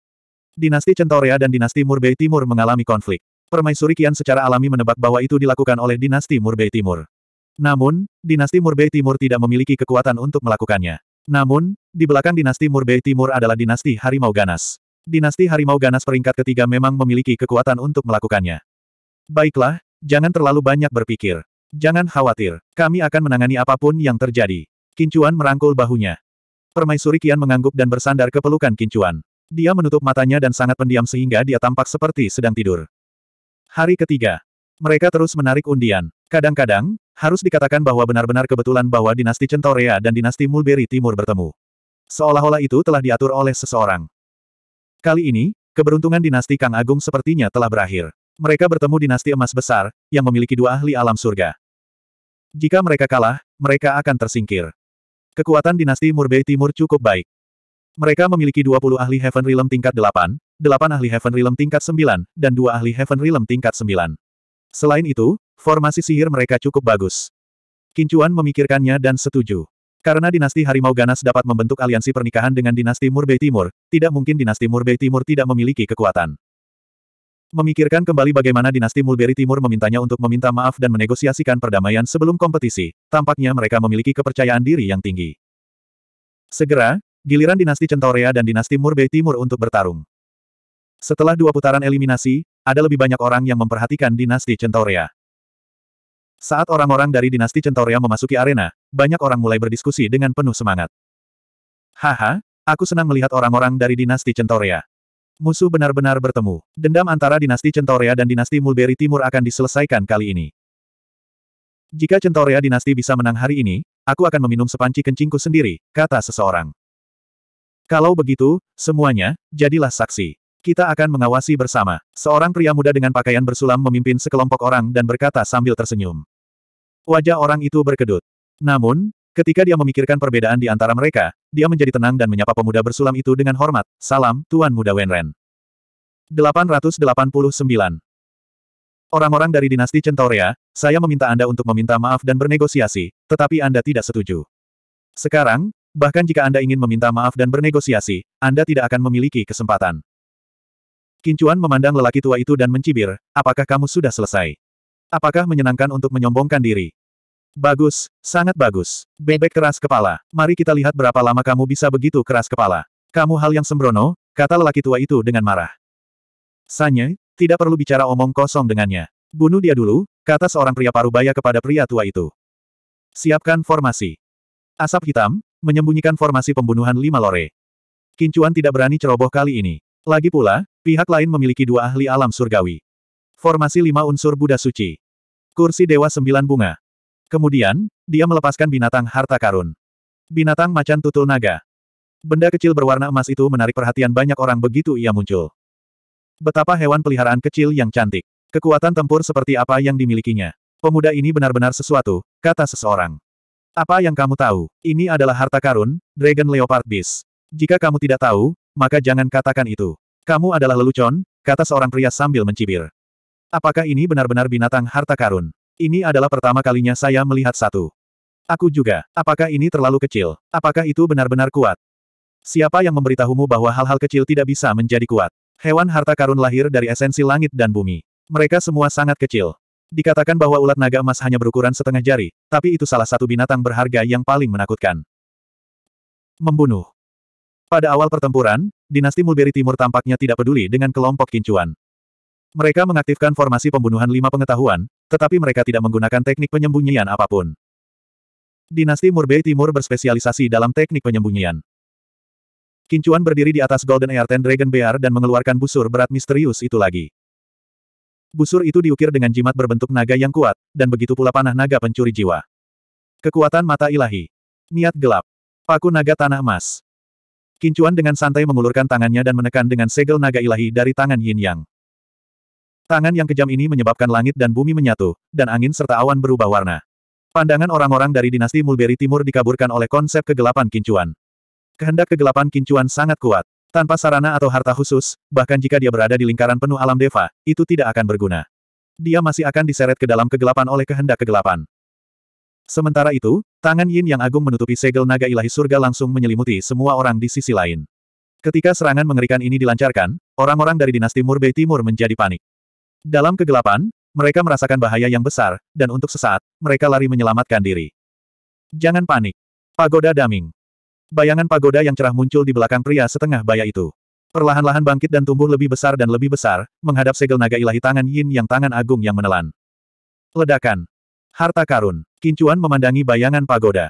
Dinasti Centorea dan dinasti Murbei Timur mengalami konflik. Permaisuri Kian secara alami menebak bahwa itu dilakukan oleh dinasti Murbei Timur. Namun, dinasti Murbei Timur tidak memiliki kekuatan untuk melakukannya. Namun, di belakang dinasti Murbei Timur adalah dinasti Harimau Ganas. Dinasti Harimau Ganas peringkat ketiga memang memiliki kekuatan untuk melakukannya. Baiklah, jangan terlalu banyak berpikir. Jangan khawatir, kami akan menangani apapun yang terjadi. Kincuan merangkul bahunya. Permaisuri Kian mengangguk dan bersandar ke pelukan Kincuan. Dia menutup matanya dan sangat pendiam sehingga dia tampak seperti sedang tidur. Hari ketiga. Mereka terus menarik undian. Kadang-kadang, harus dikatakan bahwa benar-benar kebetulan bahwa dinasti Centorea dan dinasti Mulberry Timur bertemu. Seolah-olah itu telah diatur oleh seseorang. Kali ini, keberuntungan dinasti Kang Agung sepertinya telah berakhir. Mereka bertemu dinasti emas besar, yang memiliki dua ahli alam surga. Jika mereka kalah, mereka akan tersingkir. Kekuatan dinasti Murbei Timur cukup baik. Mereka memiliki 20 ahli Heaven Realm tingkat 8, 8 ahli Heaven Realm tingkat 9, dan 2 ahli Heaven Realm tingkat 9. Selain itu, formasi sihir mereka cukup bagus. Kincuan memikirkannya dan setuju. Karena dinasti Harimau Ganas dapat membentuk aliansi pernikahan dengan dinasti Murbei Timur, tidak mungkin dinasti Murbei Timur tidak memiliki kekuatan. Memikirkan kembali bagaimana dinasti Mulberry Timur memintanya untuk meminta maaf dan menegosiasikan perdamaian sebelum kompetisi, tampaknya mereka memiliki kepercayaan diri yang tinggi. Segera, giliran dinasti Centaurea dan dinasti Murbei Timur untuk bertarung. Setelah dua putaran eliminasi, ada lebih banyak orang yang memperhatikan dinasti Centaurea. Saat orang-orang dari dinasti Centauria memasuki arena, banyak orang mulai berdiskusi dengan penuh semangat. Haha, aku senang melihat orang-orang dari dinasti Centauria. Musuh benar-benar bertemu. Dendam antara dinasti Centauria dan dinasti Mulberry Timur akan diselesaikan kali ini. Jika Centauria dinasti bisa menang hari ini, aku akan meminum sepanci kencingku sendiri, kata seseorang. Kalau begitu, semuanya, jadilah saksi. Kita akan mengawasi bersama. Seorang pria muda dengan pakaian bersulam memimpin sekelompok orang dan berkata sambil tersenyum. Wajah orang itu berkedut. Namun, ketika dia memikirkan perbedaan di antara mereka, dia menjadi tenang dan menyapa pemuda bersulam itu dengan hormat, Salam, Tuan Muda Wenren. 889. Orang-orang dari dinasti Centaurea, saya meminta Anda untuk meminta maaf dan bernegosiasi, tetapi Anda tidak setuju. Sekarang, bahkan jika Anda ingin meminta maaf dan bernegosiasi, Anda tidak akan memiliki kesempatan. Kincuan memandang lelaki tua itu dan mencibir, apakah kamu sudah selesai? Apakah menyenangkan untuk menyombongkan diri? Bagus, sangat bagus. Bebek keras kepala. Mari kita lihat berapa lama kamu bisa begitu keras kepala. Kamu hal yang sembrono, kata lelaki tua itu dengan marah. Sanye, tidak perlu bicara omong kosong dengannya. Bunuh dia dulu, kata seorang pria parubaya kepada pria tua itu. Siapkan formasi. Asap hitam, menyembunyikan formasi pembunuhan lima lore. Kincuan tidak berani ceroboh kali ini. Lagi pula, pihak lain memiliki dua ahli alam surgawi. Formasi lima unsur Buddha Suci. Kursi Dewa Sembilan Bunga. Kemudian, dia melepaskan binatang harta karun. Binatang macan tutul naga. Benda kecil berwarna emas itu menarik perhatian banyak orang begitu ia muncul. Betapa hewan peliharaan kecil yang cantik. Kekuatan tempur seperti apa yang dimilikinya. Pemuda ini benar-benar sesuatu, kata seseorang. Apa yang kamu tahu? Ini adalah harta karun, Dragon Leopard Beast. Jika kamu tidak tahu, maka jangan katakan itu. Kamu adalah lelucon, kata seorang pria sambil mencibir. Apakah ini benar-benar binatang harta karun? Ini adalah pertama kalinya saya melihat satu. Aku juga. Apakah ini terlalu kecil? Apakah itu benar-benar kuat? Siapa yang memberitahumu bahwa hal-hal kecil tidak bisa menjadi kuat? Hewan harta karun lahir dari esensi langit dan bumi. Mereka semua sangat kecil. Dikatakan bahwa ulat naga emas hanya berukuran setengah jari, tapi itu salah satu binatang berharga yang paling menakutkan. Membunuh. Pada awal pertempuran, dinasti Mulberry Timur tampaknya tidak peduli dengan kelompok kincuan. Mereka mengaktifkan formasi pembunuhan lima pengetahuan, tetapi mereka tidak menggunakan teknik penyembunyian apapun. Dinasti Murbei Timur berspesialisasi dalam teknik penyembunyian. Kincuan berdiri di atas Golden Air Ten Dragon Bear dan mengeluarkan busur berat misterius itu lagi. Busur itu diukir dengan jimat berbentuk naga yang kuat, dan begitu pula panah naga pencuri jiwa. Kekuatan mata ilahi. Niat gelap. Paku naga tanah emas. Kincuan dengan santai mengulurkan tangannya dan menekan dengan segel naga ilahi dari tangan Yin Yang. Tangan yang kejam ini menyebabkan langit dan bumi menyatu, dan angin serta awan berubah warna. Pandangan orang-orang dari dinasti Mulberry Timur dikaburkan oleh konsep kegelapan kincuan. Kehendak kegelapan kincuan sangat kuat. Tanpa sarana atau harta khusus, bahkan jika dia berada di lingkaran penuh alam deva, itu tidak akan berguna. Dia masih akan diseret ke dalam kegelapan oleh kehendak kegelapan. Sementara itu, tangan Yin yang agung menutupi segel naga ilahi surga langsung menyelimuti semua orang di sisi lain. Ketika serangan mengerikan ini dilancarkan, orang-orang dari dinasti Murbei Timur menjadi panik. Dalam kegelapan, mereka merasakan bahaya yang besar, dan untuk sesaat, mereka lari menyelamatkan diri. Jangan panik. Pagoda Daming. Bayangan pagoda yang cerah muncul di belakang pria setengah baya itu. Perlahan-lahan bangkit dan tumbuh lebih besar dan lebih besar, menghadap segel naga ilahi tangan Yin yang tangan agung yang menelan. Ledakan. Harta karun. Kincuan memandangi bayangan pagoda.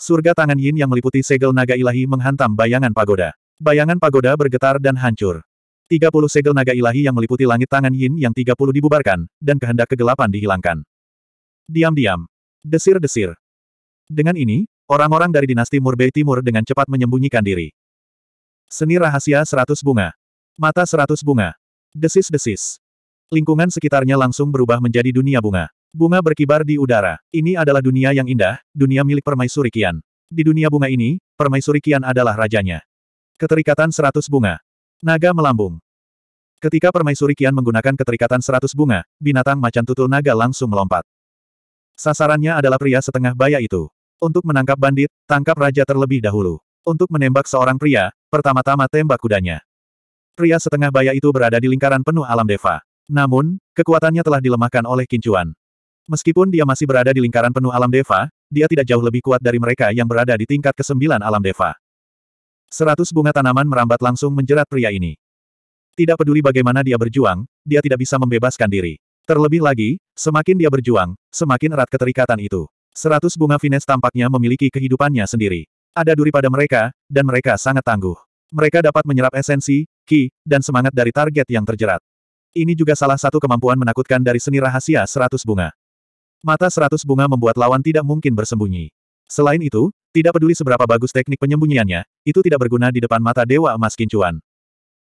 Surga tangan Yin yang meliputi segel naga ilahi menghantam bayangan pagoda. Bayangan pagoda bergetar dan hancur. 30 segel naga ilahi yang meliputi langit tangan yin yang 30 dibubarkan, dan kehendak kegelapan dihilangkan. Diam-diam. Desir-desir. Dengan ini, orang-orang dari dinasti Murbei Timur dengan cepat menyembunyikan diri. Seni rahasia seratus bunga. Mata seratus bunga. Desis-desis. Lingkungan sekitarnya langsung berubah menjadi dunia bunga. Bunga berkibar di udara. Ini adalah dunia yang indah, dunia milik Permaisuri Kian. Di dunia bunga ini, Permaisuri Kian adalah rajanya. Keterikatan seratus bunga. Naga melambung. Ketika permaisuri Kian menggunakan keterikatan seratus bunga, binatang macan tutul naga langsung melompat. Sasarannya adalah pria setengah baya itu. Untuk menangkap bandit, tangkap raja terlebih dahulu. Untuk menembak seorang pria, pertama-tama tembak kudanya. Pria setengah baya itu berada di lingkaran penuh alam deva. Namun, kekuatannya telah dilemahkan oleh kincuan. Meskipun dia masih berada di lingkaran penuh alam deva, dia tidak jauh lebih kuat dari mereka yang berada di tingkat ke-9 alam deva. Seratus bunga tanaman merambat langsung menjerat pria ini. Tidak peduli bagaimana dia berjuang, dia tidak bisa membebaskan diri. Terlebih lagi, semakin dia berjuang, semakin erat keterikatan itu. Seratus bunga fines tampaknya memiliki kehidupannya sendiri. Ada duri pada mereka, dan mereka sangat tangguh. Mereka dapat menyerap esensi, ki, dan semangat dari target yang terjerat. Ini juga salah satu kemampuan menakutkan dari seni rahasia seratus bunga. Mata seratus bunga membuat lawan tidak mungkin bersembunyi. Selain itu, tidak peduli seberapa bagus teknik penyembunyiannya, itu tidak berguna di depan mata Dewa Emas Kincuan.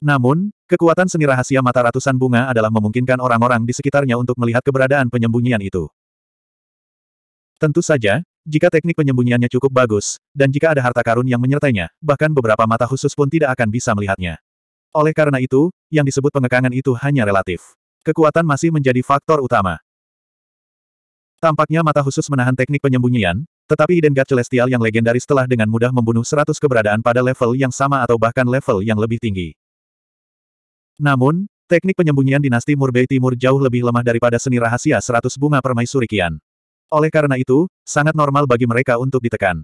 Namun, kekuatan seni rahasia mata ratusan bunga adalah memungkinkan orang-orang di sekitarnya untuk melihat keberadaan penyembunyian itu. Tentu saja, jika teknik penyembunyiannya cukup bagus, dan jika ada harta karun yang menyertainya, bahkan beberapa mata khusus pun tidak akan bisa melihatnya. Oleh karena itu, yang disebut pengekangan itu hanya relatif. Kekuatan masih menjadi faktor utama. Tampaknya mata khusus menahan teknik penyembunyian, tetapi Eden God Celestial yang legendaris telah dengan mudah membunuh 100 keberadaan pada level yang sama atau bahkan level yang lebih tinggi. Namun, teknik penyembunyian dinasti Murbei Timur jauh lebih lemah daripada seni rahasia 100 bunga permaisuri Kian. Oleh karena itu, sangat normal bagi mereka untuk ditekan.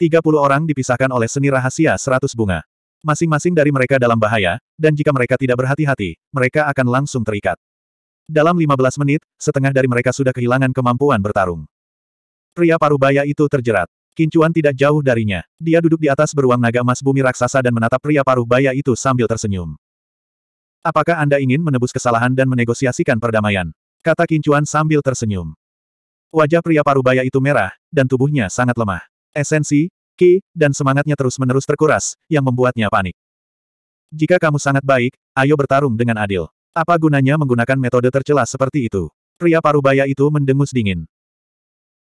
30 orang dipisahkan oleh seni rahasia 100 bunga. Masing-masing dari mereka dalam bahaya, dan jika mereka tidak berhati-hati, mereka akan langsung terikat. Dalam 15 menit, setengah dari mereka sudah kehilangan kemampuan bertarung. Pria parubaya itu terjerat. Kincuan tidak jauh darinya. Dia duduk di atas beruang naga emas bumi raksasa dan menatap pria parubaya itu sambil tersenyum. Apakah Anda ingin menebus kesalahan dan menegosiasikan perdamaian? Kata Kincuan sambil tersenyum. Wajah pria parubaya itu merah, dan tubuhnya sangat lemah. Esensi, ki, dan semangatnya terus-menerus terkuras, yang membuatnya panik. Jika kamu sangat baik, ayo bertarung dengan adil. Apa gunanya menggunakan metode tercela seperti itu? Pria parubaya itu mendengus dingin.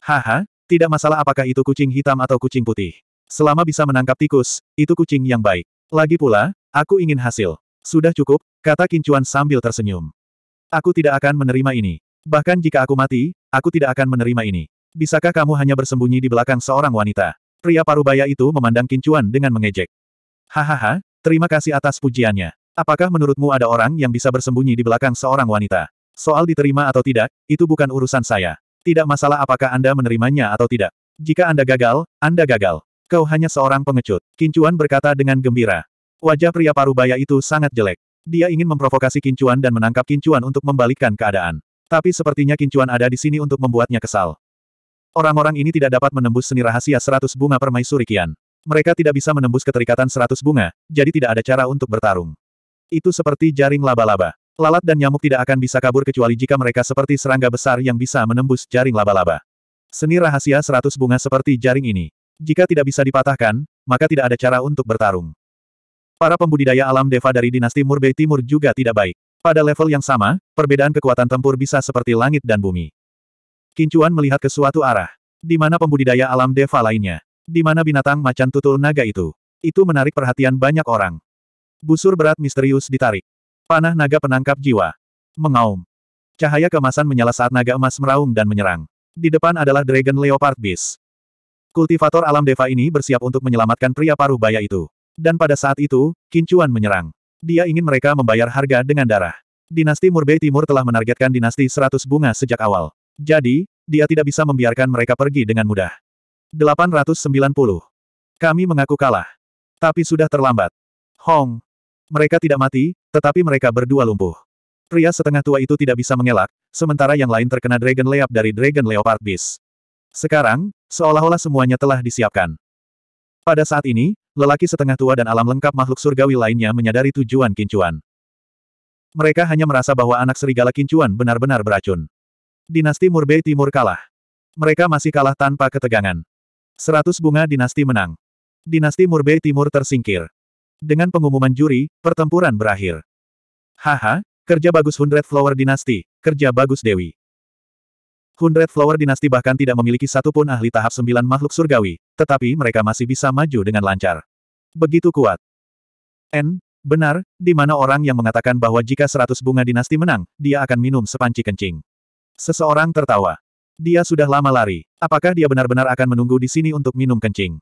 Haha, tidak masalah apakah itu kucing hitam atau kucing putih. Selama bisa menangkap tikus, itu kucing yang baik. Lagi pula, aku ingin hasil. Sudah cukup, kata Kincuan sambil tersenyum. Aku tidak akan menerima ini. Bahkan jika aku mati, aku tidak akan menerima ini. Bisakah kamu hanya bersembunyi di belakang seorang wanita? Pria parubaya itu memandang Kincuan dengan mengejek. Hahaha, terima kasih atas pujiannya. Apakah menurutmu ada orang yang bisa bersembunyi di belakang seorang wanita? Soal diterima atau tidak, itu bukan urusan saya. Tidak masalah apakah Anda menerimanya atau tidak. Jika Anda gagal, Anda gagal. Kau hanya seorang pengecut. Kincuan berkata dengan gembira. Wajah pria parubaya itu sangat jelek. Dia ingin memprovokasi Kincuan dan menangkap Kincuan untuk membalikkan keadaan. Tapi sepertinya Kincuan ada di sini untuk membuatnya kesal. Orang-orang ini tidak dapat menembus seni rahasia seratus bunga permaisuri kian. Mereka tidak bisa menembus keterikatan seratus bunga, jadi tidak ada cara untuk bertarung. Itu seperti jaring laba-laba. Lalat dan nyamuk tidak akan bisa kabur kecuali jika mereka seperti serangga besar yang bisa menembus jaring laba-laba. Seni rahasia seratus bunga seperti jaring ini. Jika tidak bisa dipatahkan, maka tidak ada cara untuk bertarung. Para pembudidaya alam Deva dari dinasti Murbei Timur juga tidak baik. Pada level yang sama, perbedaan kekuatan tempur bisa seperti langit dan bumi. Kincuan melihat ke suatu arah. Di mana pembudidaya alam Deva lainnya? Di mana binatang macan tutul naga itu? Itu menarik perhatian banyak orang. Busur berat misterius ditarik. Panah naga penangkap jiwa. Mengaum. Cahaya kemasan menyala saat naga emas meraung dan menyerang. Di depan adalah Dragon Leopard Beast. Kultivator alam Deva ini bersiap untuk menyelamatkan pria paruh baya itu. Dan pada saat itu, Kincuan menyerang. Dia ingin mereka membayar harga dengan darah. Dinasti Murbei Timur telah menargetkan dinasti seratus bunga sejak awal. Jadi, dia tidak bisa membiarkan mereka pergi dengan mudah. 890. Kami mengaku kalah. Tapi sudah terlambat. Hong, mereka tidak mati, tetapi mereka berdua lumpuh. Pria setengah tua itu tidak bisa mengelak, sementara yang lain terkena Dragon Leap dari Dragon Leopard Beast. Sekarang, seolah-olah semuanya telah disiapkan. Pada saat ini, lelaki setengah tua dan alam lengkap makhluk surgawi lainnya menyadari tujuan kincuan. Mereka hanya merasa bahwa anak serigala kincuan benar-benar beracun. Dinasti murbei Timur kalah. Mereka masih kalah tanpa ketegangan. Seratus bunga dinasti menang. Dinasti murbei Timur tersingkir. Dengan pengumuman juri, pertempuran berakhir. Haha, kerja bagus Hundred Flower Dynasty, kerja bagus Dewi. Hundred Flower Dynasty bahkan tidak memiliki satupun ahli tahap sembilan makhluk surgawi, tetapi mereka masih bisa maju dengan lancar. Begitu kuat. N, benar, di mana orang yang mengatakan bahwa jika seratus bunga dinasti menang, dia akan minum sepanci kencing. Seseorang tertawa. Dia sudah lama lari. Apakah dia benar-benar akan menunggu di sini untuk minum kencing?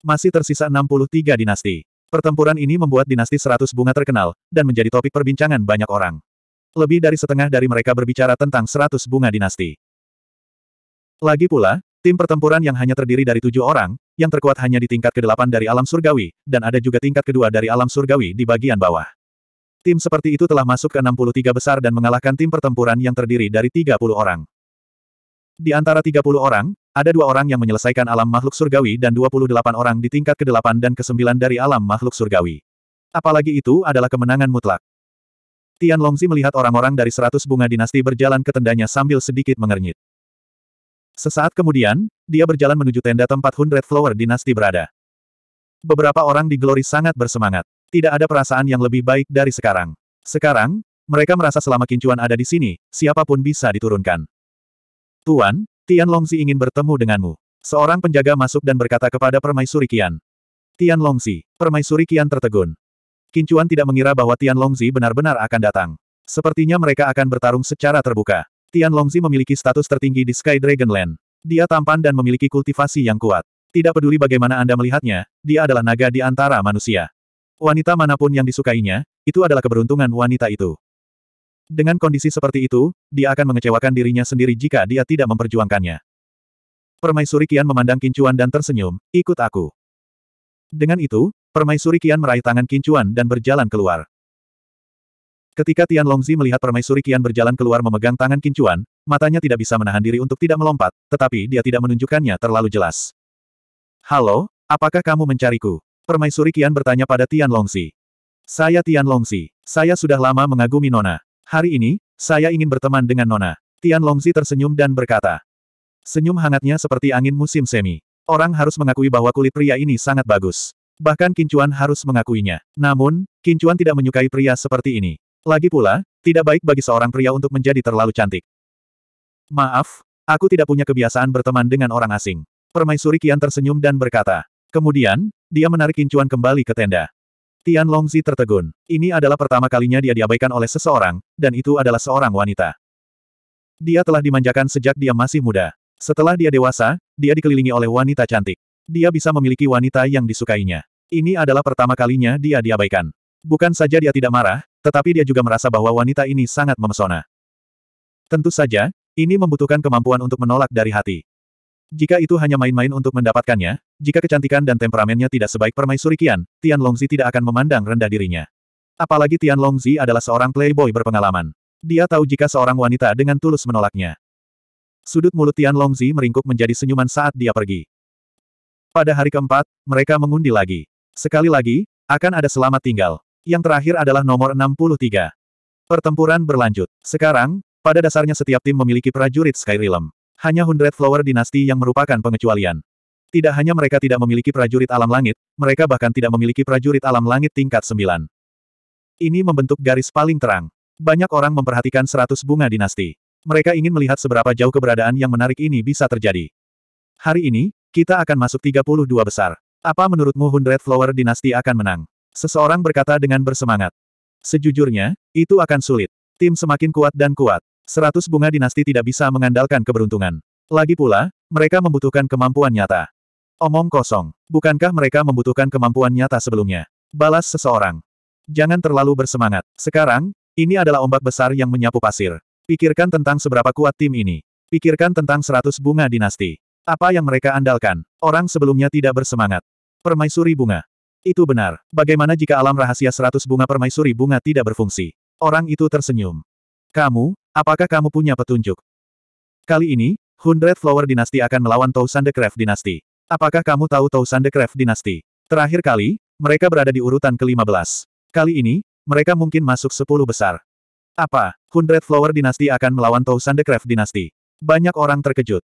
Masih tersisa 63 dinasti. Pertempuran ini membuat dinasti seratus bunga terkenal, dan menjadi topik perbincangan banyak orang. Lebih dari setengah dari mereka berbicara tentang seratus bunga dinasti. Lagi pula, tim pertempuran yang hanya terdiri dari tujuh orang, yang terkuat hanya di tingkat ke-8 dari alam surgawi, dan ada juga tingkat kedua dari alam surgawi di bagian bawah. Tim seperti itu telah masuk ke 63 besar dan mengalahkan tim pertempuran yang terdiri dari 30 orang. Di antara 30 orang, ada dua orang yang menyelesaikan alam makhluk surgawi dan 28 orang di tingkat ke-8 dan ke-9 dari alam makhluk surgawi. Apalagi itu adalah kemenangan mutlak. Tian Longzi melihat orang-orang dari seratus bunga dinasti berjalan ke tendanya sambil sedikit mengernyit. Sesaat kemudian, dia berjalan menuju tenda tempat Hundred Flower dinasti berada. Beberapa orang di Glory sangat bersemangat. Tidak ada perasaan yang lebih baik dari sekarang. Sekarang, mereka merasa selama kincuan ada di sini, siapapun bisa diturunkan. Tuan, Tian Longzi ingin bertemu denganmu. Seorang penjaga masuk dan berkata kepada Permaisuri Qian. Tian Longzi, Permaisuri Qian tertegun. Kincuan tidak mengira bahwa Tian Longzi benar-benar akan datang. Sepertinya mereka akan bertarung secara terbuka. Tian Longzi memiliki status tertinggi di Sky Dragonland. Dia tampan dan memiliki kultivasi yang kuat. Tidak peduli bagaimana Anda melihatnya, dia adalah naga di antara manusia. Wanita manapun yang disukainya, itu adalah keberuntungan wanita itu. Dengan kondisi seperti itu, dia akan mengecewakan dirinya sendiri jika dia tidak memperjuangkannya. Permaisuri Kian memandang Kincuan dan tersenyum, ikut aku. Dengan itu, Permaisuri Kian meraih tangan Kincuan dan berjalan keluar. Ketika Tian Longzi melihat Permaisuri Kian berjalan keluar memegang tangan Kincuan, matanya tidak bisa menahan diri untuk tidak melompat, tetapi dia tidak menunjukkannya terlalu jelas. Halo, apakah kamu mencariku? Permaisuri Kian bertanya pada Tian Longzi. Saya Tian Longzi. Saya sudah lama mengagumi Nona. Hari ini, saya ingin berteman dengan Nona. Tian Longzi tersenyum dan berkata. Senyum hangatnya seperti angin musim semi. Orang harus mengakui bahwa kulit pria ini sangat bagus. Bahkan Kincuan harus mengakuinya. Namun, Kincuan tidak menyukai pria seperti ini. Lagi pula, tidak baik bagi seorang pria untuk menjadi terlalu cantik. Maaf, aku tidak punya kebiasaan berteman dengan orang asing. Permaisuri Kian tersenyum dan berkata. Kemudian, dia menarik Kincuan kembali ke tenda. Tian Longzi tertegun. Ini adalah pertama kalinya dia diabaikan oleh seseorang, dan itu adalah seorang wanita. Dia telah dimanjakan sejak dia masih muda. Setelah dia dewasa, dia dikelilingi oleh wanita cantik. Dia bisa memiliki wanita yang disukainya. Ini adalah pertama kalinya dia diabaikan. Bukan saja dia tidak marah, tetapi dia juga merasa bahwa wanita ini sangat memesona. Tentu saja, ini membutuhkan kemampuan untuk menolak dari hati. Jika itu hanya main-main untuk mendapatkannya, jika kecantikan dan temperamennya tidak sebaik permaisuri Qian, Tian Longzi tidak akan memandang rendah dirinya. Apalagi Tian Longzi adalah seorang playboy berpengalaman. Dia tahu jika seorang wanita dengan tulus menolaknya. Sudut mulut Tian Longzi meringkuk menjadi senyuman saat dia pergi. Pada hari keempat, mereka mengundi lagi. Sekali lagi, akan ada selamat tinggal. Yang terakhir adalah nomor 63. Pertempuran berlanjut. Sekarang, pada dasarnya setiap tim memiliki prajurit Realm. Hanya Hundred Flower Dynasty yang merupakan pengecualian. Tidak hanya mereka tidak memiliki prajurit alam langit, mereka bahkan tidak memiliki prajurit alam langit tingkat 9. Ini membentuk garis paling terang. Banyak orang memperhatikan seratus bunga dinasti. Mereka ingin melihat seberapa jauh keberadaan yang menarik ini bisa terjadi. Hari ini, kita akan masuk 32 besar. Apa menurutmu Hundred Flower Dynasty akan menang? Seseorang berkata dengan bersemangat. Sejujurnya, itu akan sulit. Tim semakin kuat dan kuat. Seratus bunga dinasti tidak bisa mengandalkan keberuntungan. Lagi pula, mereka membutuhkan kemampuan nyata. Omong kosong. Bukankah mereka membutuhkan kemampuan nyata sebelumnya? Balas seseorang. Jangan terlalu bersemangat. Sekarang, ini adalah ombak besar yang menyapu pasir. Pikirkan tentang seberapa kuat tim ini. Pikirkan tentang seratus bunga dinasti. Apa yang mereka andalkan? Orang sebelumnya tidak bersemangat. Permaisuri bunga. Itu benar. Bagaimana jika alam rahasia seratus bunga permaisuri bunga tidak berfungsi? Orang itu tersenyum. Kamu, Apakah kamu punya petunjuk? Kali ini, Hundred Flower Dynasty akan melawan Thousand the Craft Dynasty. Apakah kamu tahu Thousand the Craft Dynasty? Terakhir kali, mereka berada di urutan ke-15. Kali ini, mereka mungkin masuk 10 besar. Apa, Hundred Flower Dynasty akan melawan Thousand the Craft Dynasty? Banyak orang terkejut.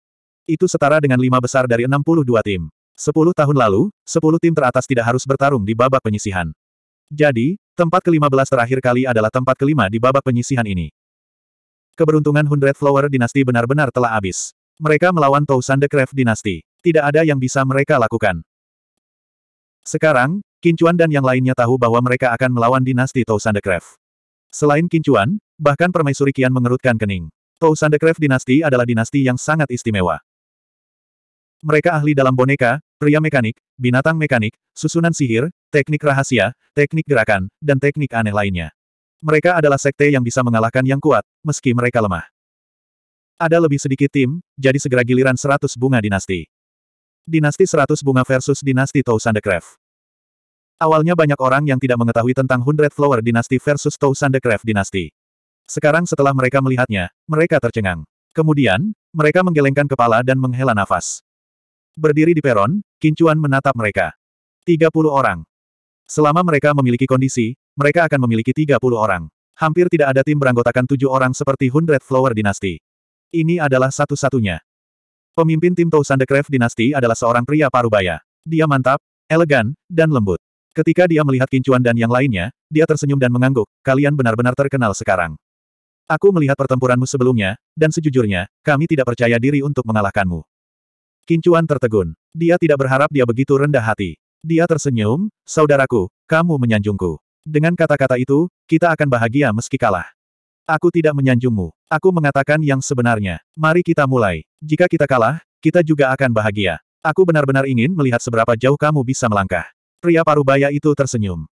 Itu setara dengan lima besar dari 62 tim. 10 tahun lalu, 10 tim teratas tidak harus bertarung di babak penyisihan. Jadi, tempat ke-15 terakhir kali adalah tempat kelima di babak penyisihan ini. Keberuntungan Hundred Flower Dinasti benar-benar telah habis. Mereka melawan Tousan The Craft Dinasti. Tidak ada yang bisa mereka lakukan. Sekarang, Kincuan dan yang lainnya tahu bahwa mereka akan melawan dinasti Tousan The Craft. Selain Kincuan, bahkan Permaisuri Kian mengerutkan kening. Tousan The Craft Dinasti adalah dinasti yang sangat istimewa. Mereka ahli dalam boneka, pria mekanik, binatang mekanik, susunan sihir, teknik rahasia, teknik gerakan, dan teknik aneh lainnya. Mereka adalah sekte yang bisa mengalahkan yang kuat, meski mereka lemah. Ada lebih sedikit tim, jadi segera giliran seratus bunga dinasti. Dinasti seratus bunga versus dinasti Tousan Awalnya banyak orang yang tidak mengetahui tentang Hundred Flower dinasti versus Tousan dinasti. Sekarang setelah mereka melihatnya, mereka tercengang. Kemudian, mereka menggelengkan kepala dan menghela nafas. Berdiri di peron, Kincuan menatap mereka. 30 orang. Selama mereka memiliki kondisi, mereka akan memiliki 30 orang. Hampir tidak ada tim beranggotakan tujuh orang seperti Hundred Flower Dynasty. Ini adalah satu-satunya. Pemimpin tim Tousan The Craft Dynasty adalah seorang pria parubaya. Dia mantap, elegan, dan lembut. Ketika dia melihat Kincuan dan yang lainnya, dia tersenyum dan mengangguk, kalian benar-benar terkenal sekarang. Aku melihat pertempuranmu sebelumnya, dan sejujurnya, kami tidak percaya diri untuk mengalahkanmu. Kincuan tertegun. Dia tidak berharap dia begitu rendah hati. Dia tersenyum, saudaraku, kamu menyanjungku. Dengan kata-kata itu, kita akan bahagia meski kalah. Aku tidak menyanjungmu. Aku mengatakan yang sebenarnya. Mari kita mulai. Jika kita kalah, kita juga akan bahagia. Aku benar-benar ingin melihat seberapa jauh kamu bisa melangkah. Pria parubaya itu tersenyum.